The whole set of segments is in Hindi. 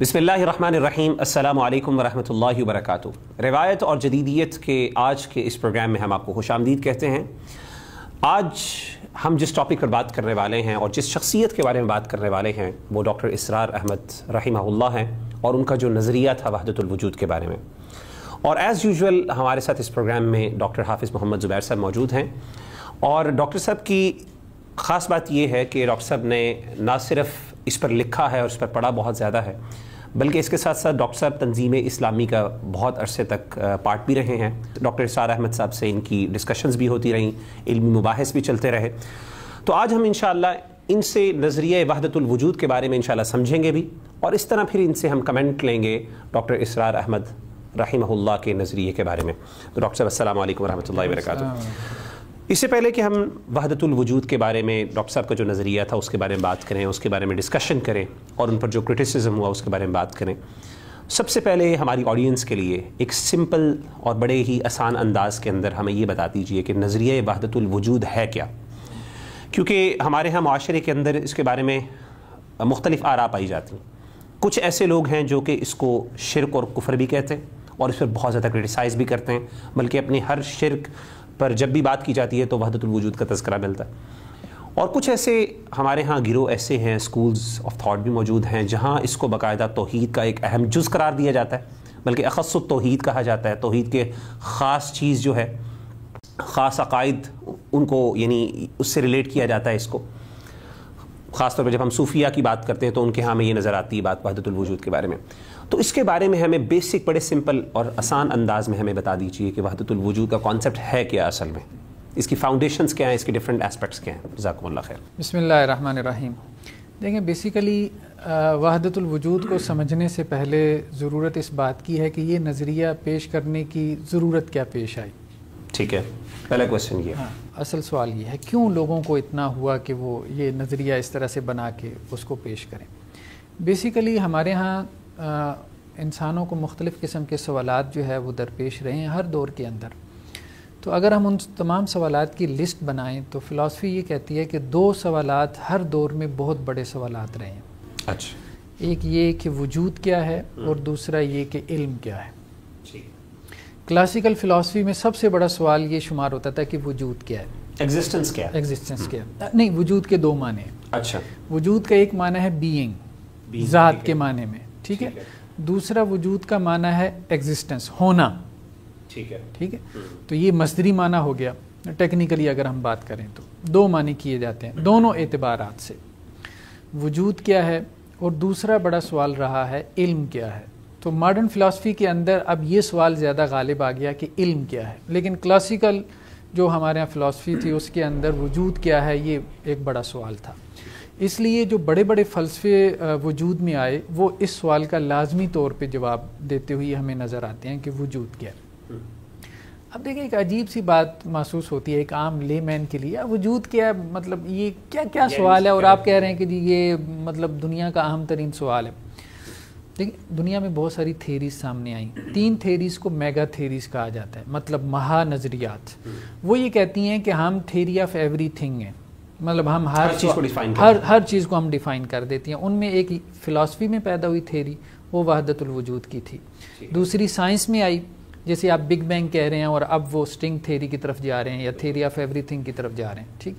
बसमीम अल्लाम वरहमल वरक रवायत और जदीदियत के आज के इस प्रोग्राम में हम आपको खुश आमदीद कहते हैं आज हम जिस टॉपिक पर बात करने वाले हैं और जिस शख्सियत के बारे में बात करने वाले हैं वो डॉक्टर इसरार अहमद रही हैं और उनका जो नज़रिया था वहदतुलवजूद के बारे में और एज़ यूजल हमारे साथ इस प्रोग्राम में डॉक्टर हाफिज़ मोहम्मद ज़ुबैर साहब मौजूद हैं और डॉक्टर साहब की ख़ास बात यह है कि डॉक्टर साहब ने ना सिर्फ इस पर लिखा है और इस पर पढ़ा बहुत ज़्यादा है बल्कि इसके साथ साथ डॉक्टर साहब तंजीम इस्लामी का बहुत अरसे तक पार्ट भी रहे हैं डॉक्टर सार अहमद साहब से इनकी डिस्कशंस भी होती रहीं इलमी मुबास भी चलते रहे तो आज हम इन इनसे नज़रिया वहदतुलवजूद के बारे में इन समझेंगे भी और इस तरह फिर इनसे हम कमेंट लेंगे डॉक्टर इसरार अहमद रही के नज़रिए के बारे में तो डॉक्टर साहब असल वरहमल वर्का इससे पहले कि हम वहदतुल वजूद के बारे में डॉक्टर साहब का जो नज़रिया था उसके बारे में बात करें उसके बारे में डिस्कशन करें और उन पर जो क्रिटिसिज्म हुआ उसके बारे में बात करें सबसे पहले हमारी ऑडियंस के लिए एक सिंपल और बड़े ही आसान अंदाज़ के अंदर हमें ये बता दीजिए कि नज़रिया वहदतुल वजूद है क्या क्योंकि हमारे यहाँ माशरे के अंदर इसके बारे में मुख्तलिफ आरा पाई जाती हैं कुछ ऐसे लोग हैं जो कि इसको शिरक और कुफर भी कहते हैं और इस पर बहुत ज़्यादा क्रिटिसाइज़ भी करते हैं बल्कि अपनी हर शिरक पर जब भी बात की जाती है तो वहदतुल वजूद का तस्करा मिलता है और कुछ ऐसे हमारे यहाँ गिरोह ऐसे हैं स्कूल्स ऑफ थाट भी मौजूद हैं जहाँ इसको बाकायदा तोहद का एक अहम जुज़ करार दिया जाता है बल्कि अखस तोहद कहा जाता है तोहद के ख़ास चीज़ जो है ख़ास अकायद उनको यानी उससे रिलेट किया जाता है इसको ख़ासतौर पर जब हम सूफिया की बात करते हैं तो उनके यहाँ में ये नज़र आती है बात वहदतुलवजूद के बारे में तो इसके बारे में हमें बेसिक बड़े सिंपल और आसान अंदाज में हमें बता दीजिए कि वहदतुलवजूद का कॉन्सेप्ट है क्या असल में इसकी फाउंडेशन क्या हैं इसके डिफरेंट एस्पेक्ट्स क्या हैं जजाकमल्ला खैर बसमीम देखें बेसिकली वजूद को समझने से पहले ज़रूरत इस बात की है कि ये नज़रिया पेश करने की ज़रूरत क्या पेश आई ठीक है पहला क्वेश्चन ये हाँ असल सवाल ये है क्यों लोगों को इतना हुआ कि वो ये नज़रिया इस तरह से बना के उसको पेश करें बेसिकली हमारे यहाँ इंसानों को मुख्तलिफ़ किस्म के सवाल जो है वो दरपेश रहे हैं हर दौर के अंदर तो अगर हम उन तमाम सवाल की लिस्ट बनाएं तो फ़िलासफ़ी ये कहती है कि दो सवाल हर दौर में बहुत बड़े सवाल रहे हैं अच्छा एक ये कि वजूद क्या है हम्म। और दूसरा ये कि इल्म क्या है क्लासिकल फ़िलासफ़ी में सबसे बड़ा सवाल ये शुमार होता था कि वजूद क्या है एग्जिस्टेंस क्या है एग्जिस्टेंस हम्म। क्या है नहीं वजूद के दो माने अच्छा वजूद का एक माना है बीइंग ज़ात के माने में ठीक है दूसरा वजूद का माना है एग्जिस्टेंस होना ठीक है ठीक है हम्म। तो ये मसदरी माना हो गया टेक्निकली अगर हम बात करें तो दो माने किए जाते हैं दोनों एतबार से वजूद क्या है और दूसरा बड़ा सवाल रहा है इल्म क्या है तो मॉडर्न फ़िलासफ़ी के अंदर अब ये सवाल ज़्यादा गालिब आ गया कि इल्म क्या है लेकिन क्लासिकल जो हमारे यहाँ फ़िलासफ़ी थी उसके अंदर वजूद क्या है ये एक बड़ा सवाल था इसलिए जो बड़े बड़े फ़लसफ़े वजूद में आए वो इस सवाल का लाजमी तौर पर जवाब देते हुए हमें नज़र आते हैं कि वजूद क्या है हम्म। अब देखिए एक अजीब सी बात महसूस होती है एक आम ले मैन के लिए वजूद क्या है मतलब ये क्या क्या सवाल है और आप कह रहे हैं कि जी ये मतलब दुनिया का अहम तरीन सवाल है देखिए दुनिया में बहुत सारी थेरीज सामने आई तीन थेरीज को मेगा थेरीज कहा जाता है मतलब महा नज़रियात हम्म। वो ये कहती हैं कि हम थेरी ऑफ एवरी थिंग हैं मतलब हम हर, हर चीज़ को डिफाइन हर हर चीज़ को हम डिफाइन कर देती हैं उनमें एक फ़िलासफ़ी में पैदा हुई थेरी वो वहदतुल वजूद की थी दूसरी साइंस में आई जैसे आप बिग बैंग कह रहे हैं और अब वो स्ट्रिंग थेरी की तरफ जा रहे हैं या थेरी ऑफ एवरीथिंग की तरफ जा रहे हैं ठीक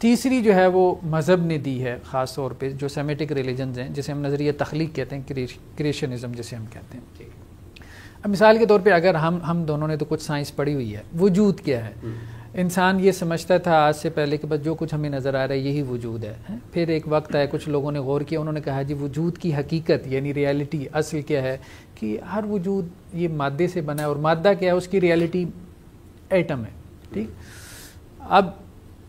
तीसरी जो है वो मज़हब ने दी है ख़ास तौर पे जो सेमेटिक रिलीजन हैं जिसे हम नज़रिया तख्लीक कहते हैं क्रिएशनिज़म जिसे हम कहते हैं अब मिसाल के तौर पे अगर हम हम दोनों ने तो कुछ साइंस पढ़ी हुई है वजूद क्या है हम्म। इंसान ये समझता था आज से पहले कि बस जो कुछ हमें नज़र आ रहा है यही वजूद है फिर एक वक्त आया कुछ लोगों ने गौर किया उन्होंने कहा जी वजूद की हकीकत यानी रियलिटी असल क्या है कि हर वजूद ये मादे से बना है और मादा क्या है उसकी रियलिटी एटम है ठीक अब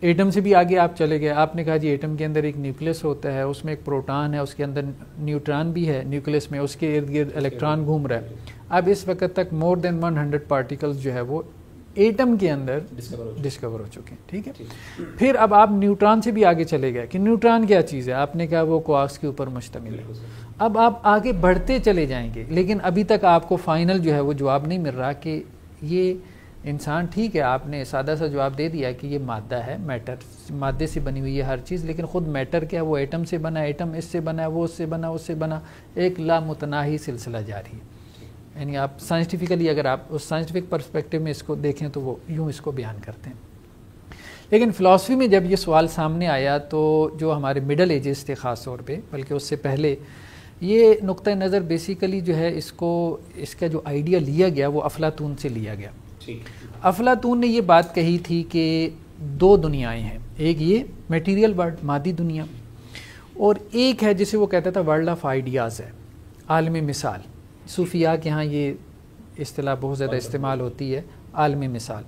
एटम से भी आगे आप चले गए आपने कहा जी एटम के अंदर एक न्यूक्लियस होता है उसमें एक प्रोटॉन है उसके अंदर न्यूट्रॉन भी है न्यूक्लियस में उसके इर्द गिर्द इलेक्ट्रॉन घूम रहा है अब इस वक्त तक मोर देन 100 पार्टिकल्स जो है वो एटम के अंदर डिस्कवर हो चुके हैं ठीक है फिर अब आप न्यूट्रॉन से भी आगे चले गए कि न्यूट्रॉन क्या चीज़ है आपने कहा वो क्वार्क्स के ऊपर मुश्तमिल है अब आप आगे बढ़ते चले जाएंगे लेकिन अभी तक आपको फाइनल जो है वो जवाब नहीं मिल रहा कि ये इंसान ठीक है आपने सादा सा जवाब दे दिया कि ये मादा है मैटर मादे से बनी हुई है हर चीज़ लेकिन ख़ुद मैटर क्या है वो एटम से बना एटम इससे बना वो उससे बना उससे बना एक लामतनाही सिलसिला जारी है यानी आप साइंटिफिकली अगर आप उस साइंटिफिक परस्पेक्टिव में इसको देखें तो वो यूँ इसको बयान करते हैं लेकिन फ़िलासफ़ी में जब ये सवाल सामने आया तो जो हमारे मिडल एजेस थे ख़ास तौर पर बल्कि उससे पहले ये नुक़ नज़र बेसिकली जो है इसको इसका जो आइडिया लिया गया वो अफलातून से लिया गया अफलातून ने ये बात कही थी कि दो दुनियाएं हैं एक ये मटेरियल वर्ल्ड मादी दुनिया और एक है जिसे वो कहता था वर्ल्ड ऑफ आइडियाज़ है आलमी मिसाल सूफिया के यहाँ ये अतलाह बहुत ज़्यादा इस्तेमाल होती है आलमी मिसाल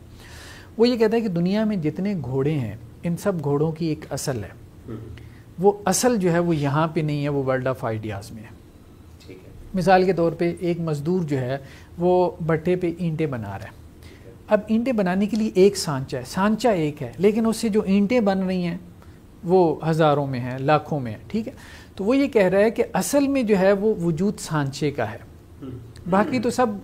वो ये कहता है कि दुनिया में जितने घोड़े हैं इन सब घोड़ों की एक असल है हम्म। वो असल जो है वो यहाँ पे नहीं है वो वर्ल्ड ऑफ आइडियाज़ में है मिसाल के तौर पे एक मज़दूर जो है वो भट्टे पे ईंटें बना रहा है अब ईंटें बनाने के लिए एक सांचा है सांचा एक है लेकिन उससे जो ईंटें बन रही हैं वो हज़ारों में हैं लाखों में है ठीक है तो वो ये कह रहा है कि असल में जो है वो वजूद सांचे का है बाकी तो सब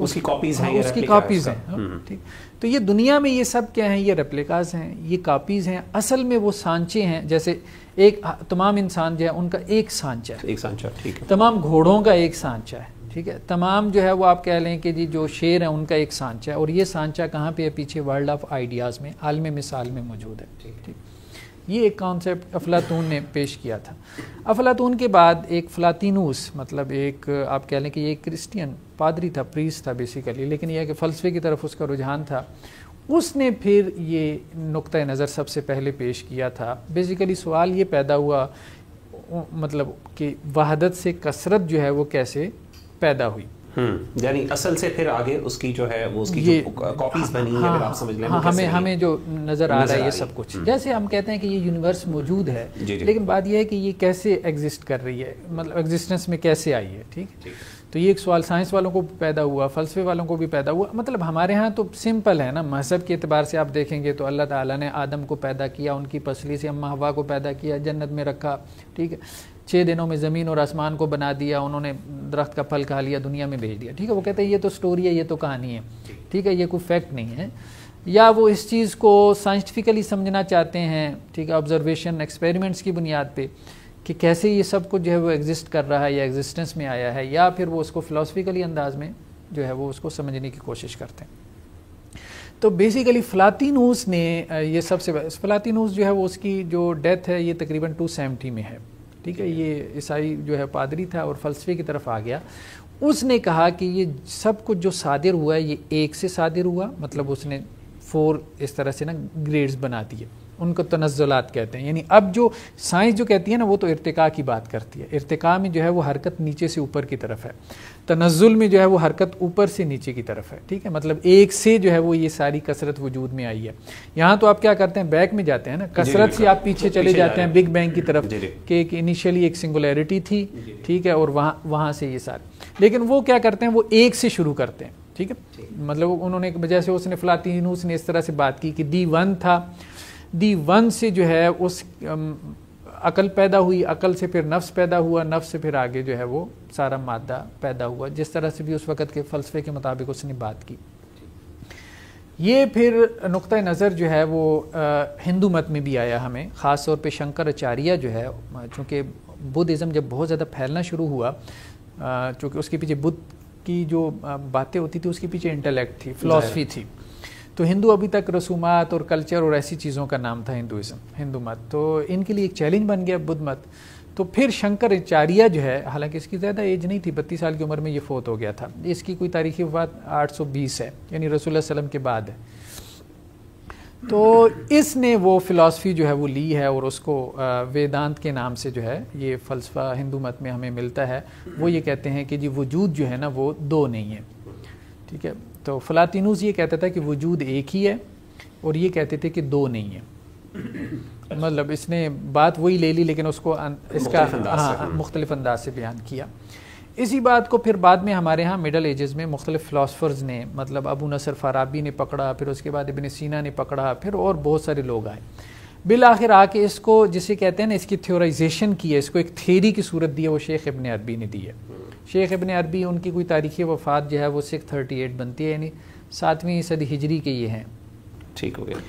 उसकी कॉपीज हैं उसकी कॉपीज हैं हाँ, हम्म। ठीक तो ये दुनिया में ये सब क्या हैं ये रेप्लिकाज हैं ये कापीज हैं असल में वो सांचे हैं जैसे एक हाँ, तमाम इंसान जो है उनका एक सांचा है एक सांचा ठीक है तमाम घोड़ों का एक सांचा है ठीक है तमाम जो है वो आप कह लें कि जी जो शेर है उनका एक सांचा है और ये सांचा कहाँ पे है पीछे वर्ल्ड ऑफ आइडियाज़ में आलम मिसाल में मौजूद है ठीक ठीक ये एक कॉन्सेप्ट अफलातून ने पेश किया था अफलातून के बाद एक फ़लातीनूस मतलब एक आप कह लें कि ये क्रिश्चियन पादरी था प्रीस था बेसिकली लेकिन यह कि फ़लसफ़े की तरफ उसका रुझान था उसने फिर ये नुक़ नज़र सबसे पहले पेश किया था बेसिकली सवाल ये पैदा हुआ मतलब कि वहादत से कसरत जो है वो कैसे पैदा हुई हम्म। यानी असल से फिर आगे उसकी जो है वो उसकी जो कॉपीज uh, हाँ, बनी हाँ, अगर आप समझ लें हाँ, हमें हमें जो नज़र आ रहा है ये सब कुछ हम्म। जैसे हम कहते हैं कि ये यूनिवर्स मौजूद है जी, जी, लेकिन बात ये है कि ये कैसे एग्जिस्ट कर रही है मतलब एग्जिस्टेंस में कैसे आई है ठीक तो ये एक सवाल साइंस वालों को पैदा हुआ फलसफे वालों को भी पैदा हुआ मतलब हमारे यहाँ तो सिंपल है ना मज़हब के अतबार से आप देखेंगे तो अल्लाह ताला ने आदम को पैदा किया उनकी पसली से अम्मा हवा को पैदा किया जन्नत में रखा ठीक है छः दिनों में ज़मीन और आसमान को बना दिया उन्होंने दरख्त का फल खा लिया दुनिया में भेज दिया ठीक है वो कहते हैं ये तो स्टोरी है ये तो कहानी है ठीक है ये कोई फैक्ट नहीं है या वो इस चीज़ को साइंटिफिकली समझना चाहते हैं ठीक है ऑब्जर्वेशन एक्सपेरिमेंट्स की बुनियाद पर कि कैसे ये सब कुछ जो है वो एग्जिस्ट कर रहा है या एग्जिस्टेंस में आया है या फिर वो उसको फ़िलासफ़िकली अंदाज में जो है वो उसको समझने की कोशिश करते हैं तो बेसिकली फ़लातिनूस ने ये सबसे फ़लातिनूस जो है वो उसकी जो डेथ है ये तकरीबन 270 में है ठीक है ये ईसाई जो है पादरी था और फलसफे की तरफ आ गया उसने कहा कि ये सब कुछ जो सादिर हुआ है ये एक से सादिर हुआ मतलब उसने फोर इस तरह से ना ग्रेड्स बना दिए उनको तनजलात कहते हैं यानी अब जो साइंस जो कहती है ना वो तो इरतका की बात करती है इरतका में जो है वो हरकत नीचे से ऊपर की तरफ है तनजुल में जो है वो हरकत ऊपर से नीचे की तरफ है ठीक है मतलब एक से जो है वो ये सारी कसरत वजूद में आई है यहाँ तो आप क्या करते हैं बैक में जाते हैं ना कसरत से आप पीछे चले जाते हैं बिग बैंग की तरफ कि एक इनिशियली एक सिंगुलरिटी थी ठीक है और वहाँ वहाँ से ये सारे लेकिन वो क्या करते हैं वो एक से शुरू करते हैं ठीक है मतलब उन्होंने जैसे उसने फलातीन उसने इस तरह से बात की कि दी वन था दी वन से जो है उस अकल पैदा हुई अकल से फिर नफ्स पैदा हुआ नफ्स से फिर आगे जो है वो सारा मादा पैदा हुआ जिस तरह से भी उस वक़्त के फ़लसफ़े के मुताबिक उसने बात की ये फिर नुक़ नज़र जो है वो हिंदू मत में भी आया हमें ख़ास तौर पर शंकराचार्य जो है चूँकि बुद्धिज़्म जब बहुत ज़्यादा फैलना शुरू हुआ चूँकि उसके पीछे बुद्ध की जो बातें होती थी उसके पीछे इंटेलेक्ट थी फ़िलासफ़ी थी तो हिंदू अभी तक रसूमात और कल्चर और ऐसी चीज़ों का नाम था हिंदुज़म हिंदू मत तो इनके लिए एक चैलेंज बन गया बुद्ध मत तो फिर शंकराचार्य जो है हालांकि इसकी ज़्यादा एज नहीं थी बत्तीस साल की उम्र में ये फोत हो गया था इसकी कोई तारीखी बात बीस है यानी रसूल वसलम के बाद है तो इसने वो फ़िलासफ़ी जो है वो ली है और उसको वेदांत के नाम से जो है ये फ़लसफ़ा हिंदू मत में हमें मिलता है वो ये कहते हैं कि जी वजूद जो है ना वो दो नहीं है ठीक है तो फ़लातिनूस ये कहता था कि वजूद एक ही है और ये कहते थे कि दो नहीं है मतलब इसने बात वही ले ली लेकिन उसको अन, अं- इसका हाँ, हाँ हम्म। मुख्तलिफ अंदाज से बयान किया इसी बात को फिर बाद में हमारे यहाँ मिडल एजेस में मुख्तलिफ फ़िलासफ़र्स ने मतलब अबू नसर फाराबी ने पकड़ा फिर उसके बाद इबन सीना ने पकड़ा फिर और बहुत सारे लोग आए बिल आखिर आके इसको जिसे कहते हैं ना इसकी थ्योराइजेशन की है इसको एक थेरी की सूरत दी है वो शेख इबन अरबी ने दी है शेख इबन अरबी उनकी कोई तारीखी वफ़ात जो है वो सिक्स थर्टी एट बनती है यानी सातवीं सदी हिजरी के ये हैं ठीक हो गया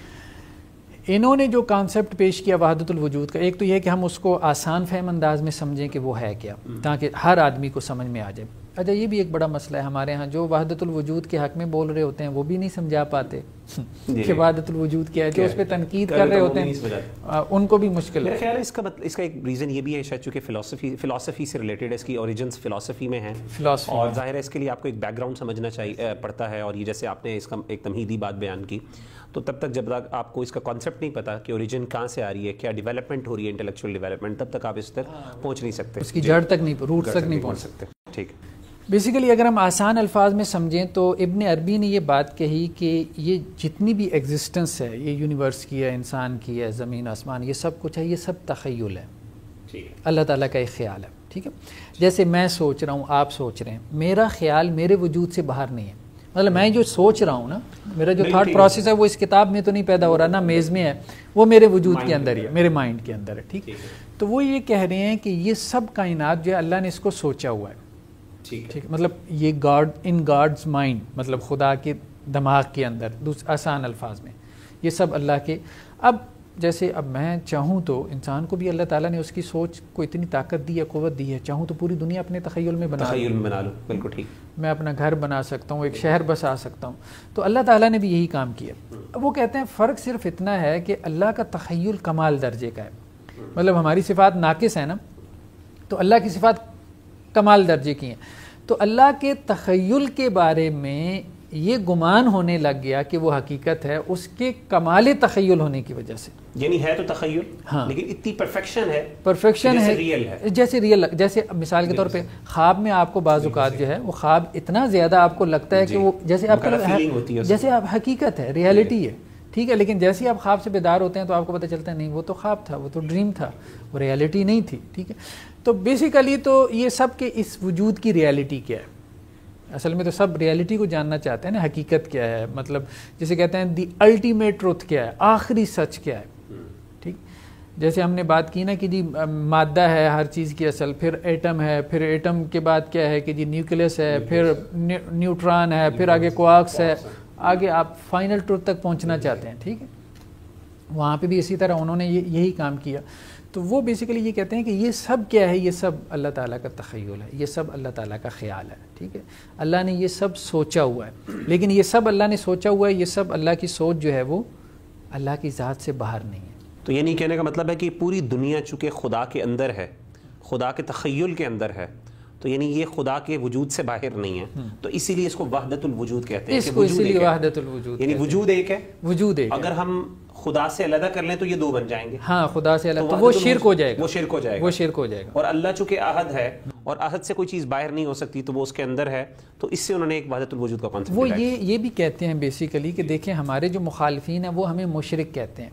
इन्होंने जो कॉन्सेप्ट पेश किया वहादतुलवजूद का एक तो यह कि हम उसको आसान फहम अंदाज में समझें कि वो है क्या हम्म। ताकि हर आदमी को समझ में आ जाए अच्छा ये भी एक बड़ा मसला है हमारे यहाँ जो वहादतुलवजूद के हक़ में बोल रहे होते हैं वो भी नहीं समझा पाते के हिफादतुल तो वजूद किया है जो उस पर तनकीद कर रहे तो होते हैं उनको भी मुश्किल है ख्याल इसका मतलब इसका एक रीज़न ये भी है शायद चूँकि फिलासफी फिलासफी से रिलेटेड है इसकी ओरिजिन फिलासफी में है और ज़ाहिर है इसके लिए आपको एक बैकग्राउंड समझना चाहिए पड़ता है और ये जैसे आपने इसका एक तमहीदी बात बयान की तो तब तक जब तक आपको इसका कॉन्सेप्ट नहीं पता कि ओरिजिन कहाँ से आ रही है क्या डेवलपमेंट हो रही है इंटेलेक्चुअल डेवलपमेंट तब तक आप इस तक हाँ। पहुँच नहीं सकते उसकी जड़ तक नहीं रूट तक नहीं पहुँच सकते ठीक बेसिकली अगर हम आसान अल्फाज में समझें तो इबन अरबी ने ये बात कही कि ये जितनी भी एग्जिस्टेंस है ये यूनिवर्स की है इंसान की है ज़मीन आसमान ये सब कुछ है ये सब तखयल है अल्लाह ताला का एक ख्याल है ठीक है जैसे मैं सोच रहा हूँ आप सोच रहे हैं मेरा ख्याल मेरे वजूद से बाहर नहीं है मतलब मैं जो सोच रहा हूँ ना मेरा जो थाट प्रोसेस है वो इस किताब में तो नहीं पैदा हो रहा ना मेज़ में है वो मेरे वजूद के अंदर ही है मेरे माइंड के अंदर है ठीक तो वो ये कह रहे हैं कि ये सब कायनात जो है अल्लाह ने इसको सोचा हुआ है ठीक ठीक मतलब ये गॉड इन गॉड्स माइंड मतलब खुदा के दिमाग के अंदर आसान अल्फाज में ये सब अल्लाह के अब जैसे अब मैं चाहूँ तो इंसान को भी अल्लाह ताला ने उसकी सोच को इतनी ताकत दी है क़वत दी है चाहूँ तो पूरी दुनिया अपने तखयल में बना तखयल में बना लूँ बिल्कुल ठीक मैं अपना घर बना सकता हूँ एक शहर बसा सकता हूँ तो अल्लाह ताला ने भी यही काम किया अब हम्म। वो कहते हैं फ़र्क सिर्फ इतना है कि अल्लाह का तखयल कमाल दर्जे का है मतलब हमारी सिफात नाकिस है ना तो अल्लाह की सिफात कमाल दर्जे की हैं तो अल्लाह के तखयल के बारे में ये गुमान होने लग गया कि वो हकीकत है उसके कमाल तखयल होने की वजह से यानी है तो तखयल हाँ लेकिन इतनी परफेक्शन है परफेक्शन है रियल है जैसे रियल जैसे मिसाल के तौर पे ख्वाब में आपको बाजुकात जो है वो ख्वाब इतना ज़्यादा आपको लगता है कि वो जैसे आपका जैसे आप हकीकत है रियलिटी है ठीक है लेकिन जैसे ही आप ख्वाब से बेदार होते हैं तो आपको पता चलता है नहीं वो तो ख्वाब था वो तो ड्रीम था वो रियलिटी नहीं थी ठीक है तो बेसिकली तो ये सब के इस वजूद की रियलिटी क्या है असल में तो सब रियलिटी को जानना चाहते हैं ना हकीकत क्या है मतलब जैसे कहते हैं दी अल्टीमेट ट्रुथ क्या है आखिरी सच क्या है ठीक जैसे हमने बात की ना कि जी मादा है हर चीज़ की असल फिर एटम है फिर एटम के बाद क्या है कि जी न्यूक्लियस है फिर न्यूट्रॉन है फिर आगे कोआक्स है आगे आप फाइनल टूर तक पहुंचना चाहते हैं ठीक है वहाँ पे भी इसी तरह उन्होंने ये यही काम किया तो वो बेसिकली ये कहते हैं कि ये सब क्या है ये सब अल्लाह ताला का तखयल है ये सब अल्लाह ताला का ख्याल है ठीक है अल्लाह ने ये सब सोचा हुआ है लेकिन ये सब अल्लाह ने सोचा हुआ है ये सब अल्लाह की सोच जो है वो अल्लाह की ज़ात से बाहर नहीं है तो ये नहीं कहने का मतलब है कि पूरी दुनिया चूँकि खुदा के अंदर है खुदा के तखयल के अंदर है तो यानी ये खुदा के वजूद से बाहर नहीं है हम्म। तो इसीलिए इसको वहदतुल वजूद कहते हैं इसको इसीलिए वहदतुल वजूद यानी वजूद एक है वजूद एक अगर हम खुदा से अलग कर लें तो ये दो बन जाएंगे हाँ खुदा से अलग तो, तो वो शिरक हो जाएगा वो शिरक हो जाएगा वो शिरक हो जाएगा और अल्लाह चूंकि अहद है और अहद से कोई चीज़ बाहर नहीं हो सकती तो वो उसके अंदर है तो इससे उन्होंने एक वहदतुल वजूद का कॉन्सेप्ट वो ये ये भी कहते हैं बेसिकली कि देखें हमारे जो मुखालफी हैं वो हमें मुशरक कहते हैं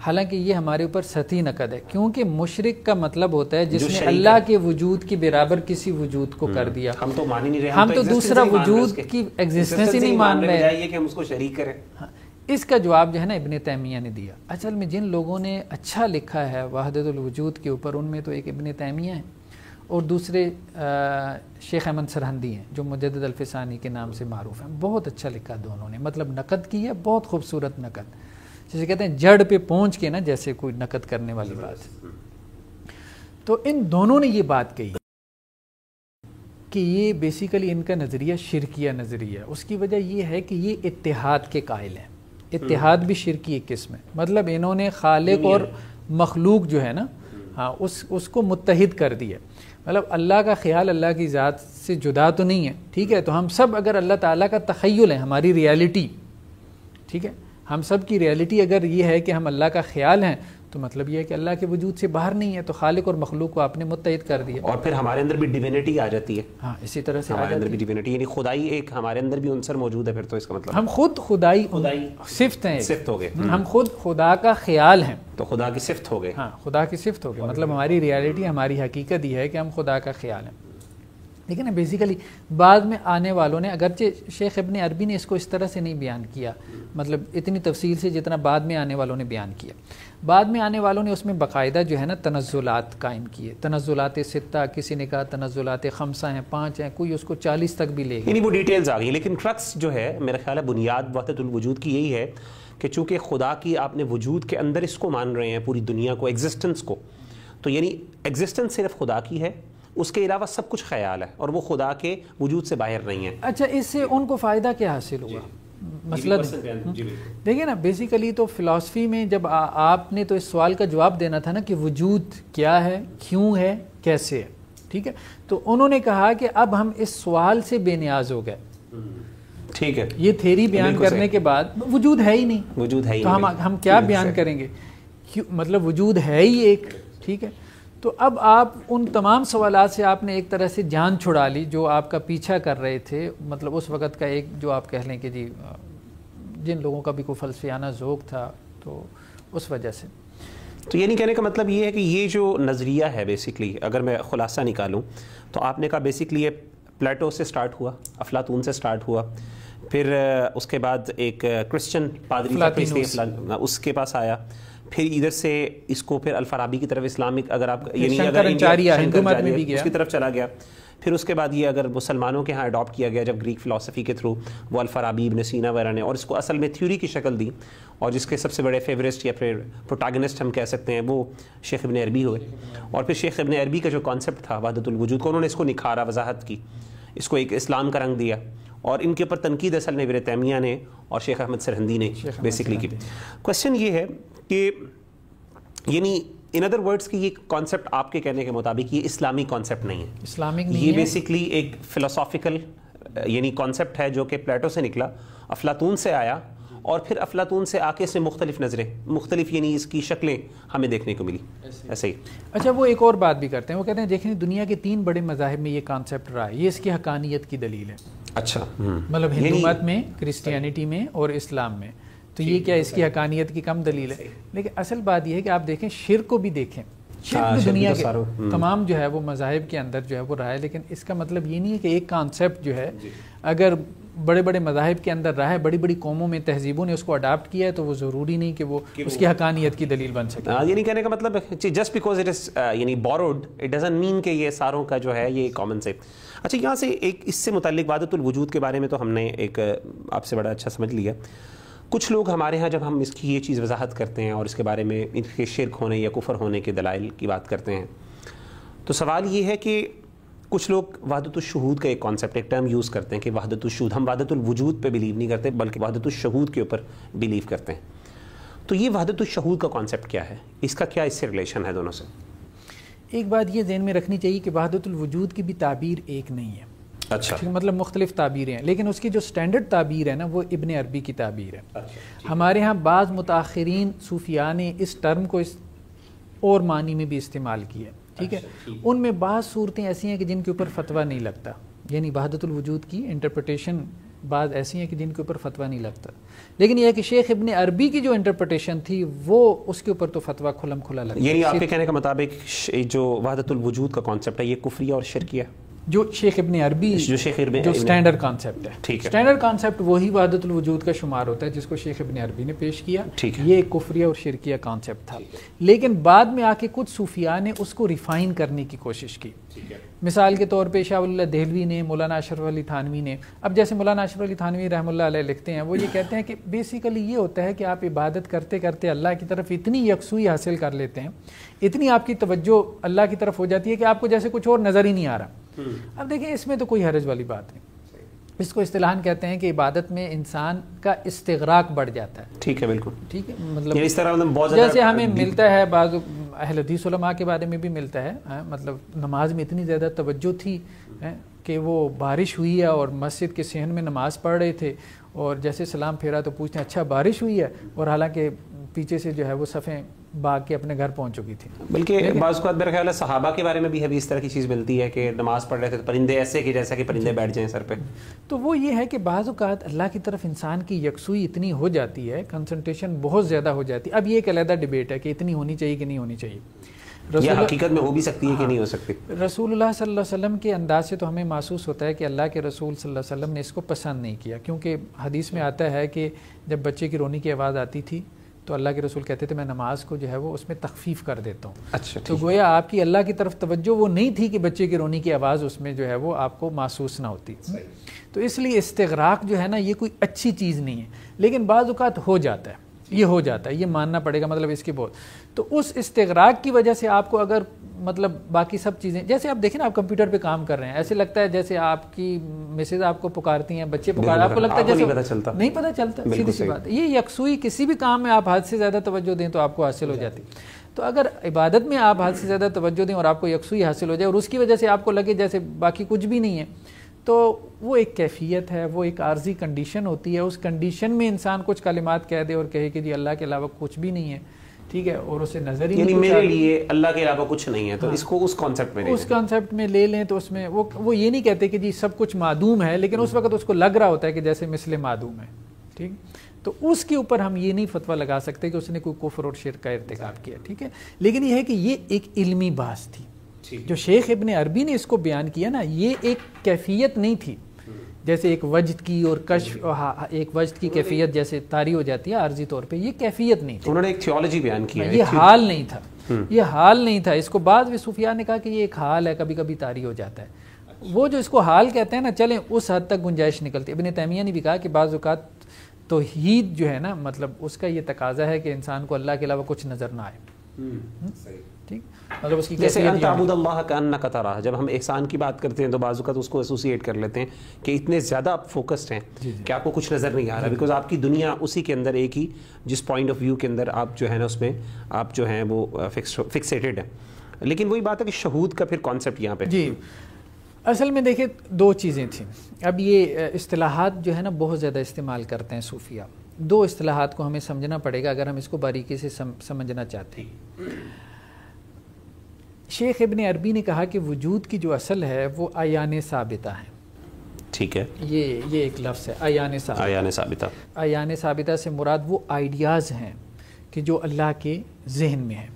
हालांकि ये हमारे ऊपर सती नकद है क्योंकि मुशरक का मतलब होता है जिसने अल्लाह के वजूद की बराबर किसी वजूद को कर हम्म। दिया हम तो मान ही नहीं रहे हम तो, तो दूसरा वजूद की एग्जिस्टेंस ही नहीं मान रहे कि हम उसको शरीक करें हाँ, इसका जवाब जो है ना इबन तैमिया ने दिया असल में जिन लोगों ने अच्छा लिखा है वाहदतुलवजूद के ऊपर उनमें तो एक इबन तैमिया है और दूसरे शेख अहमद सरहंदी हैं जो मुजद अल्फिसानी के नाम से मरूफ हैं बहुत अच्छा लिखा दोनों ने मतलब नकद की है बहुत खूबसूरत नकद जिसे कहते हैं जड़ पे पहुंच के ना जैसे कोई नकद करने वाली बात हम्म। तो इन दोनों ने ये बात कही कि ये बेसिकली इनका नज़रिया शिरकिया नज़रिया उसकी वजह यह है कि ये इतिहाद के कायल हैं इतिहाद हम्म। भी शिरकी एक किस्म है मतलब इन्होंने खालिक और मखलूक जो है ना हम्म। हाँ उस उसको मुतहद कर दिया मतलब अल्लाह का ख्याल अल्लाह की ज़ात से जुदा तो नहीं है ठीक है तो हम सब अगर अल्लाह ताला का तखयल है हमारी रियलिटी ठीक है हम सब की रियलिटी अगर ये है कि हम अल्लाह का ख्याल हैं तो मतलब ये है कि अल्लाह के वजूद से बाहर नहीं है तो खालिक और मखलूक को आपने मुतहद कर दिया और फिर हमारे अंदर भी डिविनिटी आ जाती है हाँ इसी तरह से हमारे अंदर भी डिविनिटी यानी खुदाई एक हमारे अंदर भी उनसर मौजूद है फिर तो इसका मतलब हम खुद खुदाई खुदाई सिफ्त हैं सिफ्त हो गए हम हम्म। खुद खुदा का ख्याल हैं तो खुदा की सिफ्त हो गए हाँ खुदा की सिफ्त हो गए मतलब हमारी रियलिटी हमारी हकीकत ही है कि हम खुदा का ख्याल हैं लेकिन बेसिकली बाद में आने वालों ने अगरचे शेख इबन अरबी ने इसको इस तरह से नहीं बयान किया मतलब इतनी तफसील से जितना बाद में आने वालों ने बयान किया बाद में आने वालों ने उसमें बाकायदा जो है ना तनज़ुलात कायम किए तनज़ुलात सत्ता किसी ने कहा तनज़ुलात खमसा हैं पाँच हैं कोई उसको चालीस तक भी ले यानी वो डिटेल्स आ गई लेकिन ट्रक्स जो है मेरा ख्याल है बुनियाद वहदतुलवजूद की यही है कि चूँकि खुदा की आपने वजूद के अंदर इसको मान रहे हैं पूरी दुनिया को एग्जिस्टेंस को तो यानी एग्जिस्टेंस सिर्फ खुदा की है उसके अलावा सब कुछ ख्याल है और वो खुदा के वजूद से बाहर नहीं है अच्छा इससे उनको फ़ायदा क्या हासिल हुआ मसला मतलब देखिए ना बेसिकली तो फ़िलासफ़ी में जब आ, आपने तो इस सवाल का जवाब देना था ना कि वजूद क्या है क्यों है कैसे है ठीक है तो उन्होंने कहा कि अब हम इस सवाल से बेनियाज हो गए हम्म। ठीक है ये थेरी बयान करने के बाद वजूद है ही नहीं वजूद है ही तो हम हम क्या बयान करेंगे मतलब वजूद है ही एक ठीक है तो अब आप उन तमाम सवाल से आपने एक तरह से जान छुड़ा ली जो आपका पीछा कर रहे थे मतलब उस वक़्त का एक जो आप कह लें कि जी जिन लोगों का भी कोई फलसफियाना जोक था तो उस वजह से तो ये नहीं कहने का मतलब ये है कि ये जो नज़रिया है बेसिकली अगर मैं ख़ुलासा निकालूँ तो आपने कहा बेसिकली ये प्लेटो से स्टार्ट हुआ अफलातून से स्टार्ट हुआ फिर उसके बाद एक क्रिश्चन पादरी उसके पास आया फिर इधर से इसको फिर अलफराबी की तरफ इस्लामिक अगर आप यानी अगर उसकी तरफ चला गया फिर उसके बाद ये अगर मुसलमानों के यहाँ अडॉप्ट किया गया जब ग्रीक फिलासफ़ी के थ्रू वो अल्फ़राबी इबन सीना वगैरह ने और इसको असल में थ्यूरी की शक्ल दी और जिसके सबसे बड़े फेवरेस्ट या फिर प्रोटागनिस्ट हम कह सकते हैं वो शेख इबन अरबी हुए और फिर शेख इबन अरबी का जो कॉन्सेप्ट था वजूद को उन्होंने इसको निखारा वजाहत की इसको एक इस्लाम का रंग दिया और इनके ऊपर तनकीद असल में तैमिया ने और शेख अहमद सरहंदी ने बेसिकली की क्वेश्चन ये है कि यानी इन अदर वर्ड्स की ये कॉन्सेप्ट आपके कहने के मुताबिक ये इस्लामी कॉन्सेप्ट नहीं है इस्लामिक नहीं ये बेसिकली एक फिलोसॉफिकल यानी कॉन्सेप्ट है जो कि प्लेटो से निकला अफलातून से आया और फिर अफलातून से आके इसमें मुख्तलिफ नज़रें मुख्तलिफ यानी इसकी शक्लें हमें देखने को मिली ऐसे ही अच्छा वो एक और बात भी करते हैं वो कहते हैं देखें दुनिया के तीन बड़े मजाहब में ये कॉन्सेप्ट रहा है ये इसकी हकानियत की दलील है अच्छा हम्म। मतलब हिंदू मत में क्रिस्टियनिटी में और इस्लाम में तो ये क्या इसकी हकानियत की कम दलील है लेकिन असल बात यह है कि आप देखें शिर को भी देखें हाँ, तो दुनिया तो के हम्म। हम्म। तमाम जो है वो मजाहब के अंदर जो है वो रहा है लेकिन इसका मतलब ये नहीं है कि एक कॉन्सेप्ट जो है अगर बड़े बड़े मजाहब के अंदर रहा है बड़ी बड़ी कौमों में तहजीबों ने उसको अडाप्ट किया है तो वो ज़रूरी नहीं कि वो कि उसकी हकानियत की दलील बन सके हाँ, ये नहीं कहने का मतलब जस्ट बिकॉज इट इज़ यानी बोरोड इट डजेंट मीन के ये सारों का जो है ये कॉमन से अच्छा यहाँ से एक इससे मुतल वादतुल वजूद के बारे में तो हमने एक आपसे बड़ा अच्छा समझ लिया कुछ लोग हमारे यहाँ जब हम इसकी ये चीज़ वजाहत करते हैं और इसके बारे में इनके शिरक होने या कुफर होने के दलाइल की बात करते हैं तो सवाल ये है कि कुछ लोग वहादतुलशहूद का एक कॉन्सेप्ट एक टर्म यूज़ करते हैं कि वहादतुलशहूद हम वहादतुलवजूद पे बिलीव नहीं करते बल्कि वहादतुलशहूद के ऊपर बिलीव करते हैं तो ये वहादतुलशहूद का कॉन्सेप्ट क्या है इसका क्या इससे रिलेशन है दोनों से एक बात ये जहन में रखनी चाहिए कि वहादतुलवजूद की भी ताबीर एक नहीं है अच्छा मतलब मुख्तलिफ ताबीरें हैं लेकिन उसकी जो स्टैंडर्ड ताबीर है ना वो इबन अरबी की ताबीर है अच्छा, हमारे यहाँ बाज़ मुताखरीन सूफिया ने इस टर्म को इस और मानी में भी इस्तेमाल किया ठीक अच्छा, है उनमें बाज़ सूरतें ऐसी हैं कि जिनके ऊपर फतवा नहीं लगता यानी वजूद की इंटरप्रटेशन बाज ऐसी हैं कि जिनके ऊपर फतवा नहीं लगता लेकिन यह कि शेख इबन अरबी की जो इंटरप्रटेशन थी वो उसके ऊपर तो फतवा खुलम खुला लगता यानी आपके कहने के मुताबिक जो वहादतुलवजूद का कॉन्सेप्ट है ये कुफरिया और शर्किया जो शेख इबन अरबी जो शेख इबन जो स्टैंडर्ड कॉन्सेप्ट है ठीक है स्टैंडर्ड कॉन्सेप्ट वही वादतुल वजूद का शुमार होता है जिसको शेख इबन अरबी ने पेश किया ठीक है ये एक कुफरिया और शिरकिया कॉन्सेप्ट था लेकिन बाद में आके कुछ सूफिया ने उसको रिफाइन करने की कोशिश की मिसाल के तौर पर शाह दहलवी ने मौलाना अशरफ अली थानवी ने अब जैसे मौलाना अशरफ अली थानवी रहमल्ला लिखते हैं वो ये कहते हैं कि बेसिकली ये होता है कि आप इबादत करते करते अल्लाह की तरफ इतनी यकसुई हासिल कर लेते हैं इतनी आपकी तवज्जो अल्लाह की तरफ हो जाती है कि आपको जैसे कुछ और नज़र ही नहीं आ रहा हम्म। अब देखिए इसमें तो कोई हरज वाली बात नहीं इसको इस्तेलान कहते हैं कि इबादत में इंसान का इस्तराक बढ़ जाता है ठीक है बिल्कुल ठीक है मतलब इस तरह मतलब बहुत जैसे हमें मिलता है बाद अहलदीसलमा के बारे में भी मिलता है, मतलब नमाज में इतनी ज़्यादा तवज्जो थी कि वो बारिश हुई है और मस्जिद के सहन में नमाज पढ़ रहे थे और जैसे सलाम फेरा तो पूछते हैं अच्छा बारिश हुई है और हालांकि पीछे से जो है वो सफ़ें भाग के अपने घर पहुंच चुकी थी बल्कि बाज़ात मेरा ख्याल है सहाबा के बारे में भी अभी इस तरह की चीज़ मिलती है कि नमाज़ पढ़ रहे थे तो परिंदे ऐसे कि जैसा कि परिंदे बैठ जाएं सर पे तो वो ये है कि बाज़ात अल्लाह की तरफ इंसान की यकसुई इतनी हो जाती है कंसनट्रेशन बहुत ज़्यादा हो जाती है अब ये एक अलहदा डिबेट है कि इतनी होनी चाहिए कि नहीं होनी चाहिए या हकीकत में हो भी सकती है कि हाँ। नहीं हो सकती रसूलुल्लाह सल्लल्लाहु अलैहि वसल्लम के अंदाज से तो हमें महसूस होता है कि अल्लाह के रसूल सल्लल्लाहु अलैहि वसल्लम ने इसको पसंद नहीं किया क्योंकि हदीस में आता है कि जब बच्चे की रोनी की आवाज़ आती थी तो अल्लाह के रसूल कहते थे मैं नमाज को जो है वो उसमें तखफीफ कर देता हूँ अच्छा तो गोया आपकी अल्लाह की तरफ तवज्जो वो नहीं थी कि बच्चे की रोनी की आवाज़ उसमें जो है वो आपको महसूस ना होती तो इसलिए इस्तराक जो है ना ये कोई अच्छी चीज़ नहीं है लेकिन बाज़ात हो जाता है ये हो जाता है ये मानना पड़ेगा मतलब इसके बहुत तो उस इस्तराक की वजह से आपको अगर मतलब बाकी सब चीज़ें जैसे आप देखें ना आप कंप्यूटर पे काम कर रहे हैं ऐसे लगता है जैसे आपकी मैसेज आपको पुकारती हैं बच्चे पुकार आपको लगता है जैसे पता चलता नहीं पता चलता सीधी सी बात ये यकसुई किसी भी काम में आप हद से ज़्यादा तवज्जो दें तो आपको हासिल हो जाती तो अगर इबादत में आप हद से ज़्यादा तवज्जो दें और आपको यकसुई हासिल हो जाए और उसकी वजह से आपको लगे जैसे बाकी कुछ भी नहीं है तो वो एक कैफियत है वो एक आर्जी कंडीशन होती है उस कंडीशन में इंसान कुछ कलिमात कह दे और कहे कि जी अल्लाह के अलावा कुछ भी नहीं है ठीक है और उसे नजर ही यानी मेरे लिए अल्लाह के अलावा कुछ नहीं है तो हाँ। इसको उस कॉन्सेप्ट में उस कॉन्सेप्ट में ले लें तो उसमें वो वो ये नहीं कहते कि जी सब कुछ मादूम है लेकिन उस हम्म। वक्त उसको लग रहा होता है कि जैसे मिसले मादूम है ठीक तो उसके ऊपर हम ये नहीं फतवा लगा सकते कि उसने कोई कुफर और शेर का इरतकब किया ठीक है लेकिन यह है कि ये एक इल्मी बास थी जो शेख इबन अरबी ने इसको बयान किया ना ये एक कैफियत नहीं थी जैसे एक वजद की और कश हम्म। हाँ, हाँ, एक वजद की कैफियत जैसे तारी हो जाती है आर्जी तौर पे ये कैफियत नहीं थी उन्होंने एक थियोलॉजी बयान की है ये हाल नहीं था हम्म। ये हाल नहीं था इसको बाद में सूफिया ने कहा कि ये एक हाल है कभी कभी तारी हो जाता है वो जो इसको हाल कहते हैं ना चलें उस हद तक गुंजाइश निकलती है अबिन तैमिया ने भी कहा कि बाज़ात तो हीद जो है ना मतलब उसका ये तकाजा है कि इंसान को अल्लाह के अलावा कुछ नज़र ना आए हम्म। ठीक मतलब उसकी जैसे अनताबुदल्ला का अन्ना का तरह जब हम एहसान की बात करते हैं तो बाजू का तो उसको एसोसिएट कर लेते हैं कि इतने ज़्यादा आप फोकस्ड हैं कि आपको कुछ नज़र नहीं आ रहा बिकॉज आपकी दुनिया उसी के अंदर एक ही जिस पॉइंट ऑफ व्यू के अंदर आप जो है ना उसमें आप जो हैं वो फिक्सेटेड हैं लेकिन वही बात है कि शहूद का फिर कॉन्सेप्ट यहाँ पे जी असल में देखिए दो चीज़ें थी अब ये असलाहत जो है ना बहुत ज़्यादा इस्तेमाल करते हैं सूफिया दो असलाहत को हमें समझना पड़ेगा अगर हम इसको बारीकी से समझना चाहते हैं शेख इबन अरबी ने कहा कि वजूद की जो असल है वो आयान साबिता है ठीक है ये ये एक लफ्ज़ है आयान साबिता साबिता आयान साबिता से मुराद वो आइडियाज़ हैं कि जो अल्लाह के जहन में है